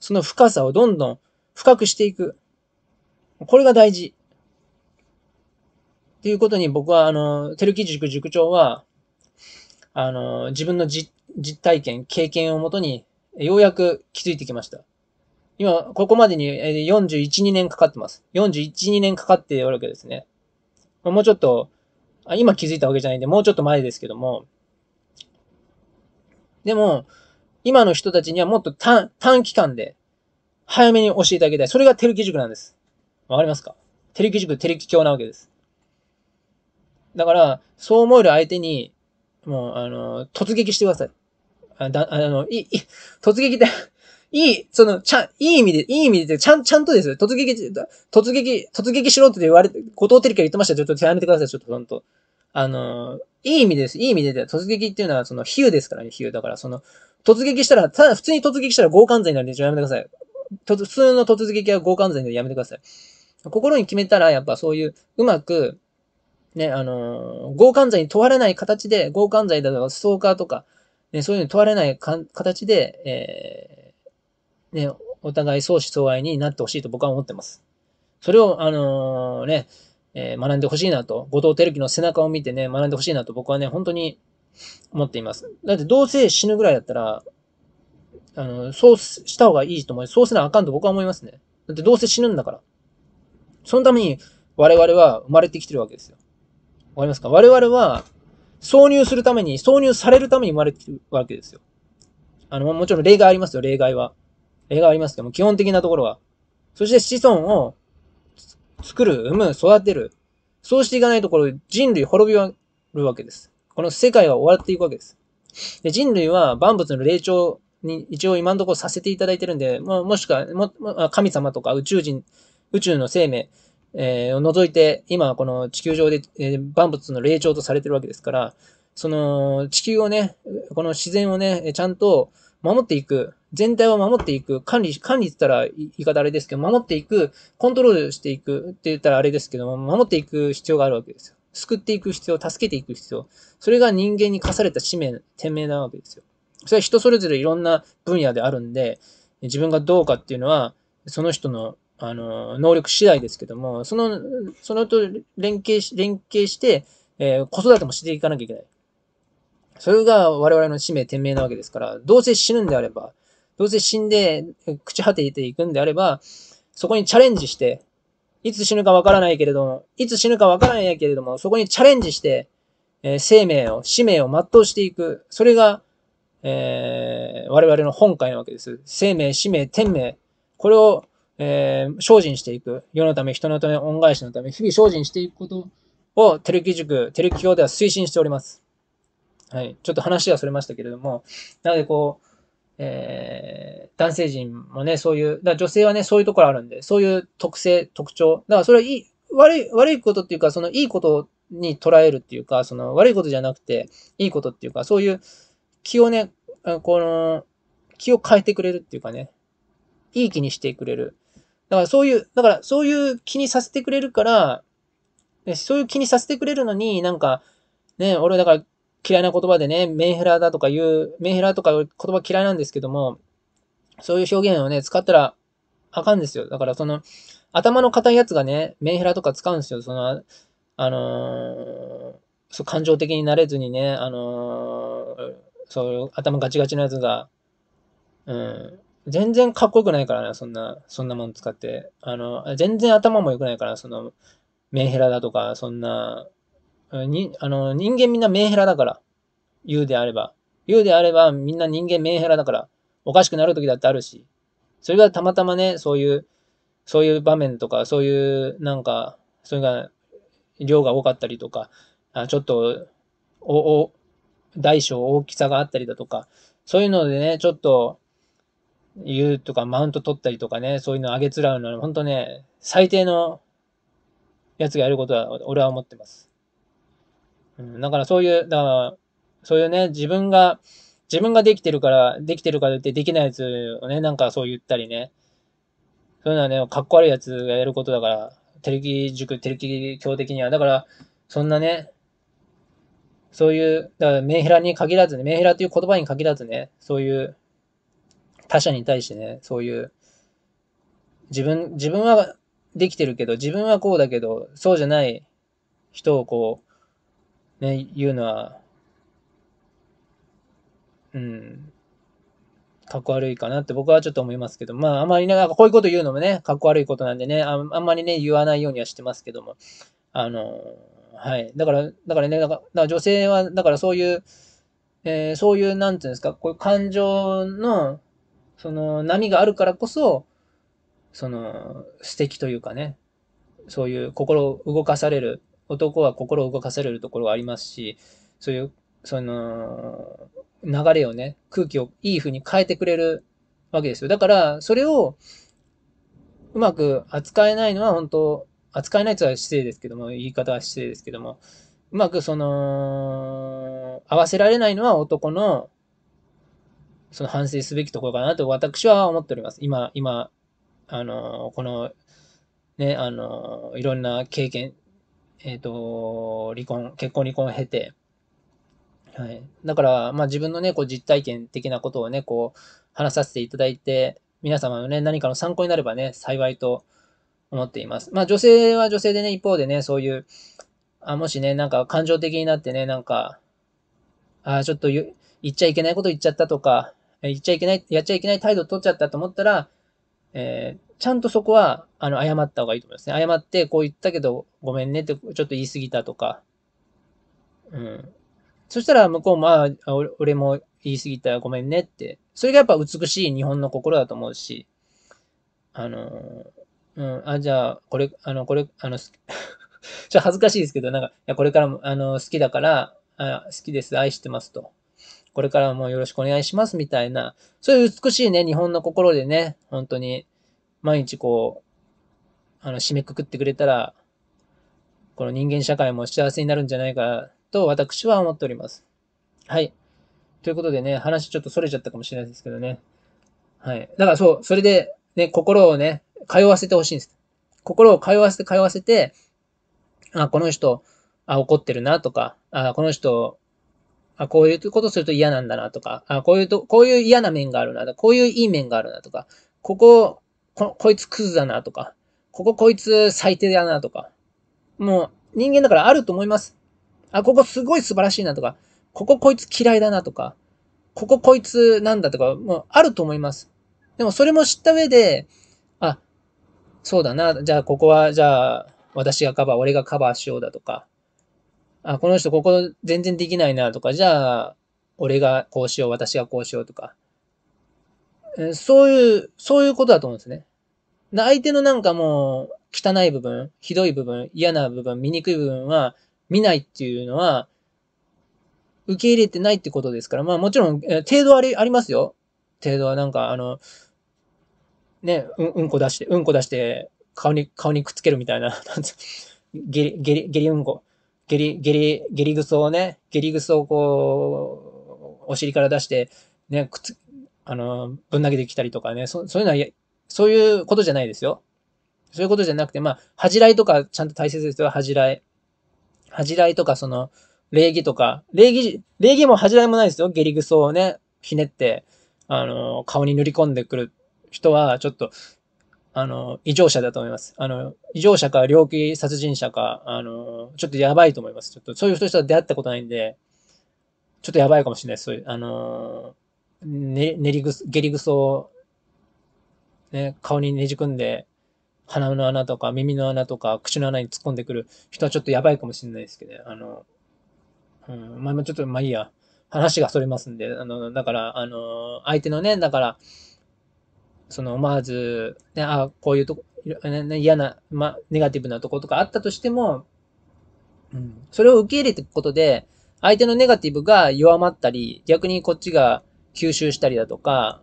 S1: その深さをどんどん深くしていく。これが大事。っていうことに僕は、あの、テルキ塾塾長は、あの、自分の実体験、経験をもとに、ようやく気づいてきました。今、ここまでに41、2年かかってます。41、2年かかっておるわけですね。もうちょっと、今気づいたわけじゃないんで、もうちょっと前ですけども、でも、今の人たちにはもっと短期間で、早めに教えてあげたい。それがテルキ塾なんです。わかりますかテルキ塾、テルキ教なわけです。だから、そう思える相手に、もう、あの、突撃してください。あだあの、いい、突撃って いい、その、ちゃん、いい意味で、いい意味で、ちゃん、ちゃんとですよ。突撃、突撃、突撃しろって言われて、後藤照キが言ってました。ちょっとやめてください。ちょっと、ほんと。あの、いい意味です。いい意味でで、突撃っていうのは、その、比喩ですからね、比喩。だから、その、突撃したら、ただ普通に突撃したら強姦罪になるんで、ちょやめてください。普通の突撃は強姦罪でやめてください。心に決めたら、やっぱそういう、うまく、ね、あのー、強姦罪に問われない形で、強姦罪だとか、ストーカーとか、ね、そういうの問われないか形で、えー、ね、お互い相思相愛になってほしいと僕は思ってます。それを、あのー、ね、えー、学んでほしいなと、後藤輝樹の背中を見てね、学んでほしいなと僕はね、本当に思っています。だってどうせ死ぬぐらいだったら、あの、そうした方がいいと思います。そうせなあかんと僕は思いますね。だってどうせ死ぬんだから。そのために我々は生まれてきてるわけですよ。わかりますか我々は挿入するために、挿入されるために生まれてるわけですよ。あの、もちろん例外ありますよ、例外は。例外ありますけども、基本的なところは。そして子孫を作る、産む、育てる。そうしていかないところ人類滅びはるわけです。この世界は終わっていくわけです。で人類は万物の霊長に一応今のところさせていただいてるんで、ももしくはも神様とか宇宙人、宇宙の生命、えー、を除いて、今この地球上で、えー、万物の霊長とされてるわけですから、その地球をね、この自然をね、ちゃんと、守っていく、全体を守っていく、管理、管理って言ったら言い方あれですけど、守っていく、コントロールしていくって言ったらあれですけども、守っていく必要があるわけですよ。救っていく必要、助けていく必要。それが人間に課された使命、天命なわけですよ。それは人それぞれいろんな分野であるんで、自分がどうかっていうのは、その人の、あの、能力次第ですけども、その、そのと連携し、連携して、えー、子育てもしていかなきゃいけない。それが我々の使命、天命なわけですから、どうせ死ぬんであれば、どうせ死んで、朽ち果てていくんであれば、そこにチャレンジして、いつ死ぬかわからないけれども、いつ死ぬかわからないけれども、そこにチャレンジして、えー、生命を、使命を全うしていく。それが、えー、我々の本会なわけです。生命、使命、天命。これを、えー、精進していく。世のため、人のため、恩返しのため、日々精進していくことを、テルキ塾、テルキ教では推進しております。はい、ちょっと話がそれましたけれども、なのでこう、えー、男性陣もね、そういう、だ女性はね、そういうところあるんで、そういう特性、特徴、だからそれはいい、悪い、悪いことっていうか、そのいいことに捉えるっていうか、その悪いことじゃなくて、いいことっていうか、そういう気をね、この、気を変えてくれるっていうかね、いい気にしてくれる。だからそういう、だからそういう気にさせてくれるから、そういう気にさせてくれるのに、なんか、ね、俺だから嫌いな言葉でね、メンヘラだとかいう、メンヘラとか言葉嫌いなんですけども、そういう表現をね、使ったらあかんですよ。だからその、頭の硬いやつがね、メンヘラとか使うんですよ。その、あのー、そう感情的になれずにね、あのー、そういう頭ガチガチなやつが、うん、全然かっこよくないからな、そんな、そんなもん使って。あの、全然頭も良くないから、その、メンヘラだとか、そんな、に、あの、人間みんなメンヘラだから。言うであれば。言うであれば、みんな人間メンヘラだから、おかしくなる時だってあるし。それがたまたまね、そういう、そういう場面とか、そういう、なんか、それが、量が多かったりとか、あちょっと、お、お、大小大きさがあったりだとか、そういうのでね、ちょっと、言うとか、マウント取ったりとかね、そういうの上げつらうのは、本当ね、最低のやつがやることは、俺は思ってます。うん、だからそういう、だから、そういうね、自分が、自分ができてるから、できてるからってできないやつをね、なんかそう言ったりね。そういうのはね、かっこ悪いやつがやることだから、テレキ塾、テレキ教的には。だから、そんなね、そういう、だからメンヘラに限らずね、メンヘラという言葉に限らずね、そういう他者に対してね、そういう、自分、自分はできてるけど、自分はこうだけど、そうじゃない人をこう、ね、言うのは、うん、かっこ悪いかなって僕はちょっと思いますけど、まあ、あまりなんかこういうこと言うのもね、かっこ悪いことなんでね、あんまりね、言わないようにはしてますけども、あの、はい。だから、だからね、だから女性は、だからそういう、えー、そういう、なんていうんですか、こういう感情の、その波があるからこそ、その、素敵というかね、そういう心を動かされる男は心を動かされるところがありますし、そういう、その、流れをね、空気をいい風に変えてくれるわけですよ。だから、それを、うまく扱えないのは本当、扱えないとは失礼ですけども、言い方は失礼ですけども、うまくその、合わせられないのは男の、その反省すべきところかなと私は思っております。今、今、あのー、この、ね、あのー、いろんな経験、えっ、ー、と、離婚、結婚離婚を経て、はい。だから、まあ自分のね、こう実体験的なことをね、こう話させていただいて、皆様のね、何かの参考になればね、幸いと思っています。まあ女性は女性でね、一方でね、そういう、あもしね、なんか感情的になってね、なんか、あちょっと言っちゃいけないこと言っちゃったとか、言っちゃいけない、やっちゃいけない態度取っちゃったと思ったら、えーちゃんとそこは、あの、謝った方がいいと思いますね。謝って、こう言ったけど、ごめんねって、ちょっと言い過ぎたとか。うん。そしたら、向こうも、まあ、俺も言い過ぎたらごめんねって。それがやっぱ美しい日本の心だと思うし、あの、うん、あ、じゃあ、これ、あの、これ、あの、ちょっ恥ずかしいですけど、なんか、いやこれからも、あの、好きだからあ、好きです、愛してますと。これからもよろしくお願いしますみたいな、そういう美しいね、日本の心でね、本当に毎日こう、あの、締めくくってくれたら、この人間社会も幸せになるんじゃないかと私は思っております。はい。ということでね、話ちょっと逸れちゃったかもしれないですけどね。はい。だからそう、それで、ね、心をね、通わせてほしいんです。心を通わせて通わせて、あ、この人、あ、怒ってるなとか、あ、この人、あ、こういうことすると嫌なんだなとか、あ、こういうと、こういう嫌な面があるなこういういい面があるなとか、こここ、こいつクズだなとか、こここいつ最低だなとか、もう人間だからあると思います。あ、ここすごい素晴らしいなとか、こここいつ嫌いだなとか、こここいつなんだとか、もうあると思います。でもそれも知った上で、あ、そうだな、じゃあここは、じゃあ私がカバー、俺がカバーしようだとか、あ、この人ここ全然できないなとか、じゃあ俺がこうしよう、私がこうしようとか、そういう、そういうことだと思うんですね。相手のなんかもう、汚い部分、ひどい部分、嫌な部分、醜い部分は見ないっていうのは、受け入れてないってことですから、まあもちろん、程度あり、ありますよ。程度はなんか、あの、ね、うん、うんこ出して、うんこ出して、顔に、顔にくっつけるみたいな、なんつ、ゲリ、ゲリ、ゲリうんこ。ゲリ、ゲリ、ゲリぐそをね、ゲリぐそをこう、お尻から出して、ね、くつ、あの、ぶん投げてきたりとかね、そそういうのはそういうことじゃないですよ。そういうことじゃなくて、まあ、恥じらいとかちゃんと大切ですよ、恥じらい。恥じらいとか、その、礼儀とか、礼儀、礼儀も恥じらいもないですよ。下痢ぐそをね、ひねって、あの、顔に塗り込んでくる人は、ちょっと、あの、異常者だと思います。あの、異常者か、猟奇殺人者か、あの、ちょっとやばいと思います。ちょっと、そういう人と出会ったことないんで、ちょっとやばいかもしれないです。そういう、あの、ね、練りぐ、下痢ぐそをね、顔にねじ組んで、鼻の穴とか耳の穴とか口の穴に突っ込んでくる人はちょっとやばいかもしれないですけどね。あの、うん、まあ、ちょっと、まあいいや。話がそれますんで、あの、だから、あの、相手のね、だから、その、思わず、ね、あこういうとこ、ね、嫌な、まあ、ネガティブなとことかあったとしても、うん、それを受け入れていくことで、相手のネガティブが弱まったり、逆にこっちが吸収したりだとか、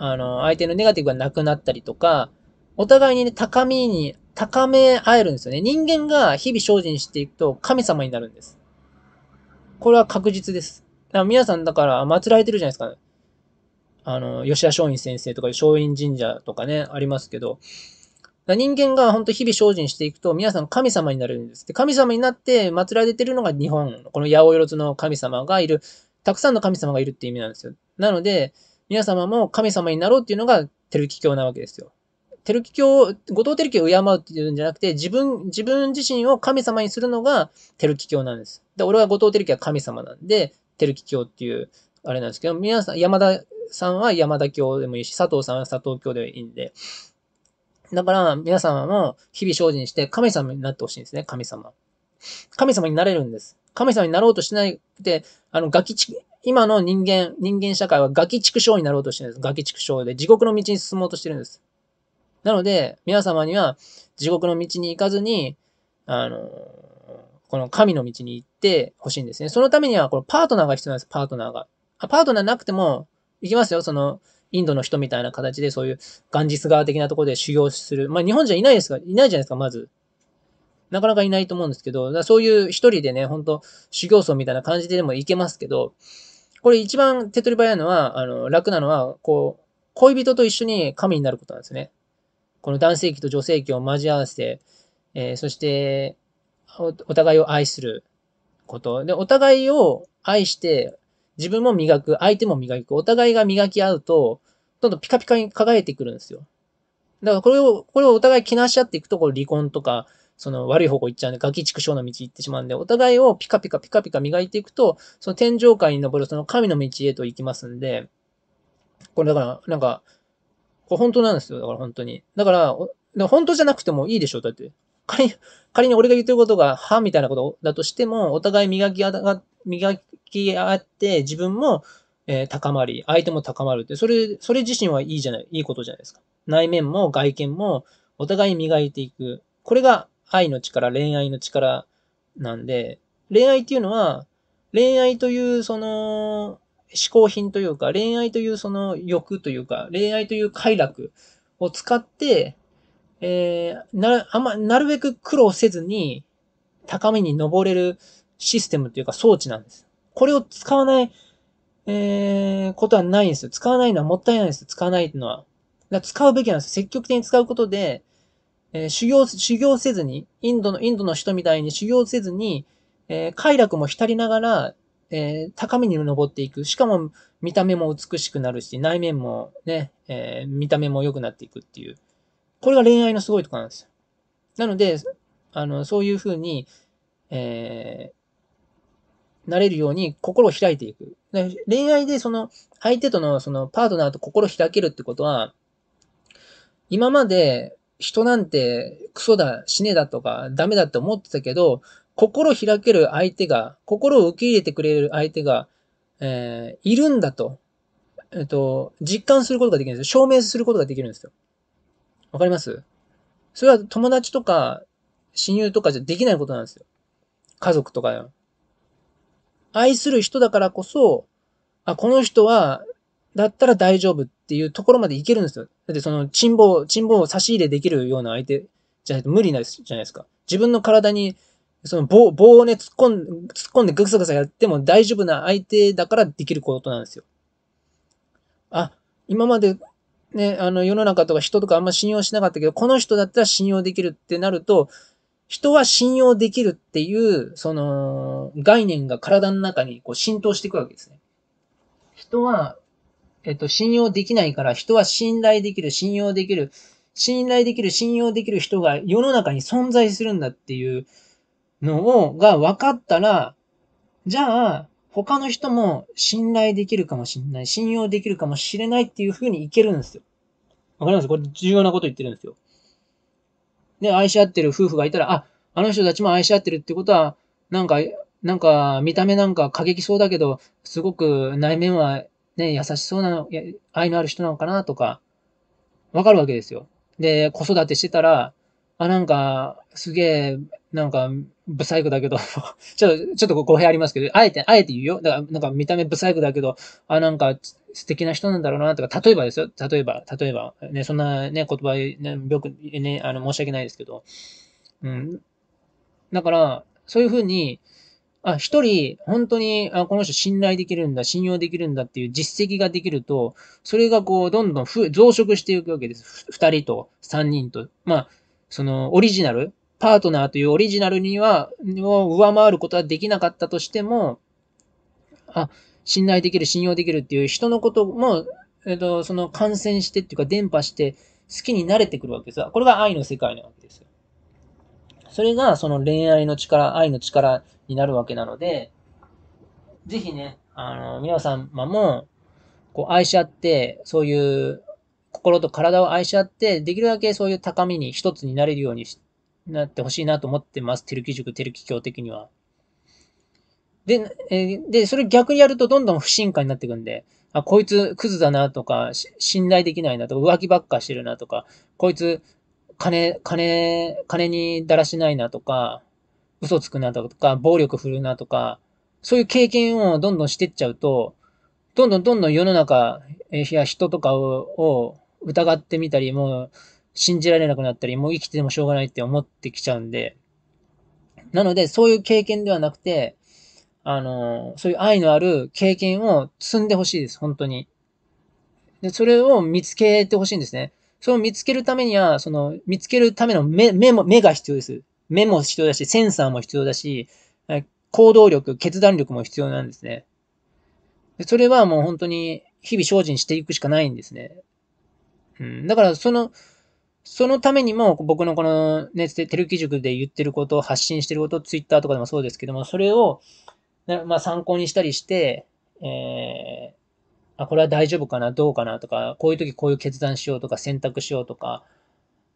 S1: あの、相手のネガティブがなくなったりとか、お互いにね、高みに、高め合えるんですよね。人間が日々精進していくと神様になるんです。これは確実です。だから皆さんだから祀られてるじゃないですか、あの、吉田松陰先生とか松陰神社とかね、ありますけど、人間が本当日々精進していくと、皆さん神様になるんです。で神様になって祀られてるのが日本、この八百万の神様がいる、たくさんの神様がいるって意味なんですよ。なので、皆様も神様になろうっていうのが、テルキ教なわけですよ。テルキ教、後藤テルキを敬うっていうんじゃなくて、自分、自分自身を神様にするのがテルキ教なんです。で、俺は後藤テルキは神様なんで、テルキ教っていう、あれなんですけど、皆さん、山田さんは山田教でもいいし、佐藤さんは佐藤教でもいいんで。だから、皆様も日々精進して神様になってほしいんですね、神様。神様になれるんです。神様になろうとしないて、あの、ガキチ今の人間、人間社会はガキ畜生になろうとしてるんです。ガキ畜生で、地獄の道に進もうとしてるんです。なので、皆様には地獄の道に行かずに、あの、この神の道に行ってほしいんですね。そのためには、このパートナーが必要なんです、パートナーが。あパートナーなくても、行きますよ、その、インドの人みたいな形で、そういうガンジス川的なところで修行する。まあ、日本じゃいないですが、いないじゃないですか、まず。なかなかいないと思うんですけど、そういう一人でね、ほんと修行僧みたいな感じででも行けますけど、これ一番手っ取り早いのは、あの、楽なのは、こう、恋人と一緒に神になることなんですね。この男性器と女性器を交わせて、えー、そしてお、お互いを愛すること。で、お互いを愛して、自分も磨く、相手も磨く、お互いが磨き合うと、どんどんピカピカに輝いてくるんですよ。だからこれを、これをお互い気なし合っていくと、これ離婚とか、その悪い方向行っちゃうんで、ガキ畜生の道行ってしまうんで、お互いをピカピカピカピカ磨いていくと、その天上界に登るその神の道へと行きますんで、これだから、なんか、これ本当なんですよ。だから本当に。だから、から本当じゃなくてもいいでしょ、だって。仮に、仮に俺が言ってることが、はみたいなことだとしても、お互い磨きあが、磨き合って、自分も、えー、高まり、相手も高まるって、それ、それ自身はいいじゃない、いいことじゃないですか。内面も外見も、お互い磨いていく。これが愛の力、恋愛の力なんで、恋愛っていうのは、恋愛というその、嗜好品というか、恋愛というその欲というか、恋愛という快楽を使って、えー、な、あま、なるべく苦労せずに、高みに登れるシステムというか装置なんです。これを使わない、えー、ことはないんですよ。使わないのはもったいないんです。使わないのは。使うべきなんです。積極的に使うことで、えー、修行、修行せずに、インドの、インドの人みたいに修行せずに、えー、快楽も浸りながら、えー、高みに登っていく。しかも、見た目も美しくなるし、内面もね、え見た目も良くなっていくっていう。これが恋愛のすごいとこなんですよ。なので、あの、そういうふうに、えなれるように心を開いていく。恋愛でその相手とのそのパートナーと心を開けるってことは、今まで人なんてクソだ、死ねだとかダメだって思ってたけど、心開ける相手が、心を受け入れてくれる相手が、えー、いるんだと、えっ、ー、と、実感することができるんですよ。証明することができるんですよ。わかりますそれは友達とか親友とかじゃできないことなんですよ。家族とか愛する人だからこそ、あ、この人はだったら大丈夫っていうところまでいけるんですよ。だってその、沈暴、沈暴を差し入れできるような相手じゃないと無理ないじゃないですか。自分の体に、その棒、棒をね、突っ込ん、突っ込んでグサグサやっても大丈夫な相手だからできることなんですよ。あ、今まで、ね、あの、世の中とか人とかあんま信用しなかったけど、この人だったら信用できるってなると、人は信用できるっていう、その、概念が体の中にこう浸透していくわけですね。人はえっと、信用できないから、人は信頼できる、信用できる、信頼できる、信用できる人が世の中に存在するんだっていうのを、が分かったら、じゃあ、他の人も信頼できるかもしれない、信用できるかもしれないっていう風にいけるんですよ。わかりますこれ重要なこと言ってるんですよ。で、愛し合ってる夫婦がいたら、あ、あの人たちも愛し合ってるってことは、なんか、なんか、見た目なんか過激そうだけど、すごく内面はね、優しそうなの、愛のある人なのかなとか、わかるわけですよ。で、子育てしてたら、あ、なんか、すげえ、なんか、不細工だけど ちょっと、ちょっと語弊ありますけど、あえて、あえて言うよ。だから、なんか見た目不細工だけど、あ、なんか素敵な人なんだろうな、とか、例えばですよ。例えば、例えば、ね、そんなね、言葉、ね、よくね、あの、申し訳ないですけど。うん。だから、そういうふうに、あ、一人、本当に、あ、この人信頼できるんだ、信用できるんだっていう実績ができると、それがこう、どんどん増増殖していくわけです。二人と三人と。まあ、その、オリジナル、パートナーというオリジナルには、を上回ることはできなかったとしても、あ、信頼できる、信用できるっていう人のことも、えっと、その感染してっていうか伝播して好きになれてくるわけです。これが愛の世界なわけですよ。それがその恋愛の力、愛の力になるわけなので、ぜひね、あの、皆様も、こう、愛し合って、そういう、心と体を愛し合って、できるだけそういう高みに一つになれるようになってほしいなと思ってます。テルキ塾、テルキ教的には。で、えで、それ逆にやるとどんどん不信感になっていくんで、あ、こいつクズだなとか、信頼できないなとか、浮気ばっかしてるなとか、こいつ金、金、金にだらしないなとか、嘘つくなとか、暴力振るなとか、そういう経験をどんどんしてっちゃうと、どんどんどんどん世の中、いや人とかを疑ってみたり、もう信じられなくなったり、もう生きてもしょうがないって思ってきちゃうんで、なので、そういう経験ではなくて、あの、そういう愛のある経験を積んでほしいです、本当に。で、それを見つけてほしいんですね。その見つけるためには、その、見つけるための目、目も、目が必要です。目も必要だし、センサーも必要だし、行動力、決断力も必要なんですね。それはもう本当に日々精進していくしかないんですね。うん。だからその、そのためにも僕のこのね、テルキ塾で言ってることを発信してること、ツイッターとかでもそうですけども、それを、まあ参考にしたりして、えあ、これは大丈夫かな、どうかなとか、こういう時こういう決断しようとか、選択しようとか、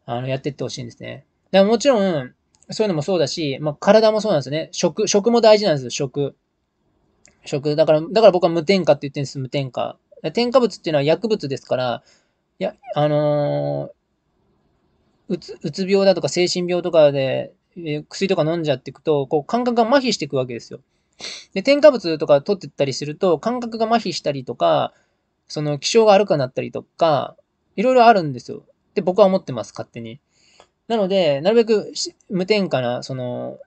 S1: あの、やってってほしいんですね。でももちろん、そういうのもそうだし、まあ、体もそうなんですよね。食、食も大事なんですよ、食。食。だから、だから僕は無添加って言ってるんです、無添加。添加物っていうのは薬物ですから、いや、あのー、うつ、うつ病だとか精神病とかで、え薬とか飲んじゃっていくと、こう、感覚が麻痺していくわけですよ。で、添加物とか取ってったりすると、感覚が麻痺したりとか、その気性が悪くなったりとか、いろいろあるんですよ。って僕は思ってます、勝手に。なので、なるべく無添加な、その、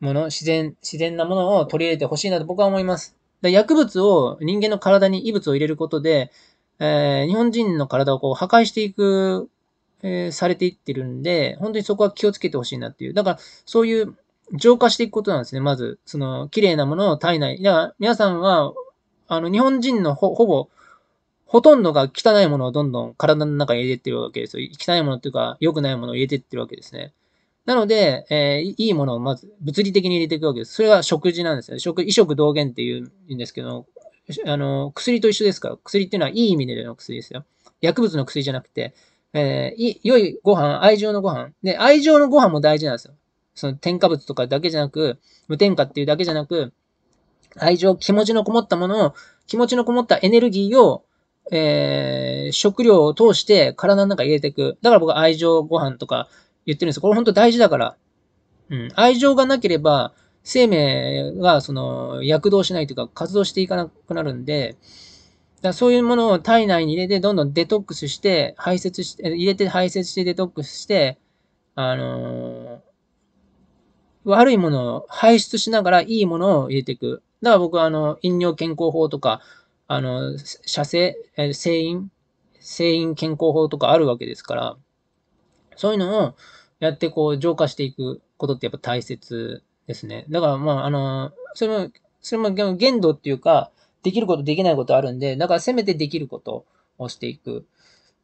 S1: もの、自然、自然なものを取り入れてほしいなと僕は思います。で薬物を人間の体に異物を入れることで、えー、日本人の体をこう破壊していく、えー、されていってるんで、本当にそこは気をつけてほしいなっていう。だから、そういう浄化していくことなんですね。まず、その、綺麗なものを体内。だから、皆さんは、あの、日本人のほぼ、ほとんどが汚いものをどんどん体の中に入れてってるわけですよ。汚いものっていうか、良くないものを入れてってるわけですね。なので、えー、いいものをまず物理的に入れていくわけです。それが食事なんですね。食、移食同源っていうんですけど、あの、薬と一緒ですから、薬っていうのはいい意味での薬ですよ。薬物の薬じゃなくて、えー、良いご飯、愛情のご飯。で、愛情のご飯も大事なんですよ。その添加物とかだけじゃなく、無添加っていうだけじゃなく、愛情、気持ちのこもったものを、気持ちのこもったエネルギーを、えー、食料を通して体の中に入れていく。だから僕は愛情ご飯とか言ってるんですよ。これ本当大事だから。うん。愛情がなければ、生命が、その、躍動しないというか、活動していかなくなるんで、だそういうものを体内に入れて、どんどんデトックスして、排泄して、入れて排泄してデトックスして、あのー悪いものを排出しながらいいものを入れていく。だから僕はあの、飲尿健康法とか、あの、射精、え精飲、精飲健康法とかあるわけですから、そういうのをやってこう浄化していくことってやっぱ大切ですね。だからまあ、あの、それも、それも限度っていうか、できることできないことあるんで、だからせめてできることをしていく。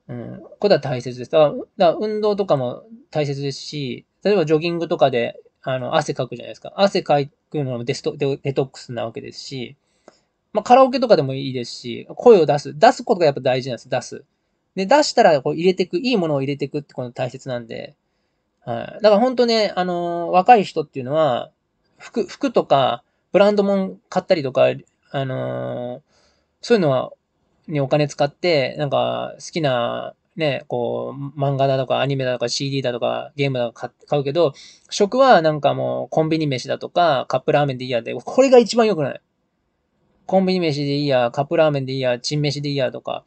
S1: うん、ことは大切です。だから、から運動とかも大切ですし、例えばジョギングとかであの、汗かくじゃないですか。汗かくのもデストデデトックスなわけですし、まあ、カラオケとかでもいいですし、声を出す。出すことがやっぱ大事なんです、出す。で、出したらこう入れていく、いいものを入れていくってこと大切なんで、はい。だから本当ね、あのー、若い人っていうのは、服、服とか、ブランドもん買ったりとか、あのー、そういうのは、にお金使って、なんか、好きなね、こう、漫画だとかアニメだとか CD だとかゲームだとか買うけど、食はなんかもうコンビニ飯だとかカップラーメンでいいやで、これが一番良くない。コンビニ飯でいいや、カップラーメンでいいや、チン飯でいいやとか。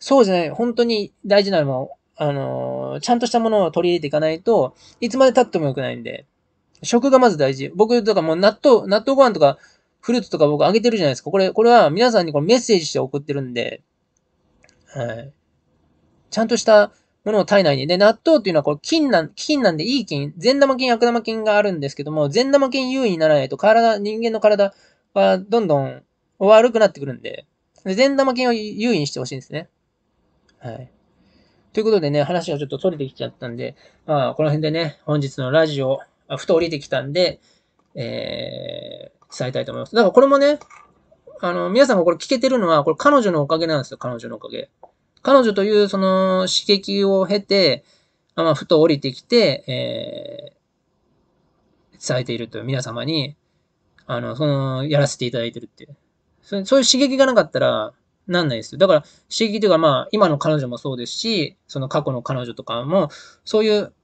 S1: そうじゃない。本当に大事なのは、あのー、ちゃんとしたものを取り入れていかないといつまで経っても良くないんで。食がまず大事。僕とかもう納豆、納豆ご飯とかフルーツとか僕あげてるじゃないですか。これ、これは皆さんにこメッセージして送ってるんで。はい。ちゃんとしたものを体内に。で、納豆っていうのはこれ菌なん、菌なんでいい菌、善玉菌、悪玉菌があるんですけども、善玉菌優位にならないと体、人間の体はどんどん悪くなってくるんで、善玉菌を優位にしてほしいんですね。はい。ということでね、話がちょっと取れてきちゃったんで、まあ、この辺でね、本日のラジオ、あふと降りてきたんで、えー、伝えたいと思います。だからこれもね、あの、皆さんがこれ聞けてるのは、これ彼女のおかげなんですよ、彼女のおかげ。彼女というその刺激を経て、まあ、ふと降りてきて、えー、伝えているという皆様に、あの、その、やらせていただいてるっていうそ。そういう刺激がなかったら、なんないですよ。だから、刺激というか、まあ、今の彼女もそうですし、その過去の彼女とかも、そういう、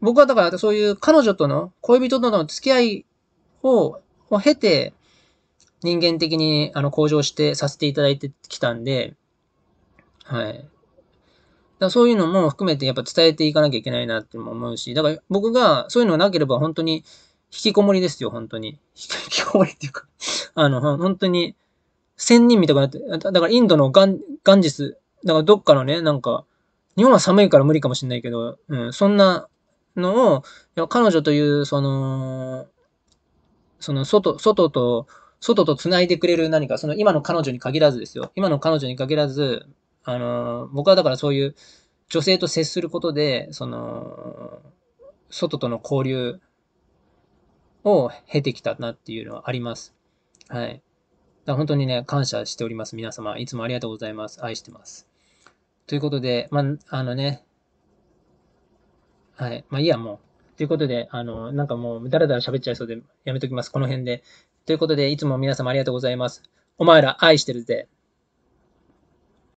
S1: 僕はだから、そういう彼女との、恋人との付き合いを、を経て、人間的に、あの、向上してさせていただいてきたんで、はい。だそういうのも含めてやっぱ伝えていかなきゃいけないなって思うし、だから僕がそういうのがなければ本当に引きこもりですよ、本当に。引きこもりっていうかあの、本当に、仙人みたいになって、だからインドのガン、ガンジス、だからどっかのね、なんか、日本は寒いから無理かもしれないけど、うん、そんなのを、彼女という、その、その外、外と、外と繋いでくれる何か、その今の彼女に限らずですよ。今の彼女に限らず、あの、僕はだからそういう女性と接することで、その、外との交流を経てきたなっていうのはあります。はい。だ本当にね、感謝しております。皆様、いつもありがとうございます。愛してます。ということで、まあ、あのね、はい。まあ、いいや、もう。ということで、あの、なんかもう、だらだら喋っちゃいそうで、やめときます。この辺で。ということで、いつも皆様ありがとうございます。お前ら愛してるぜ。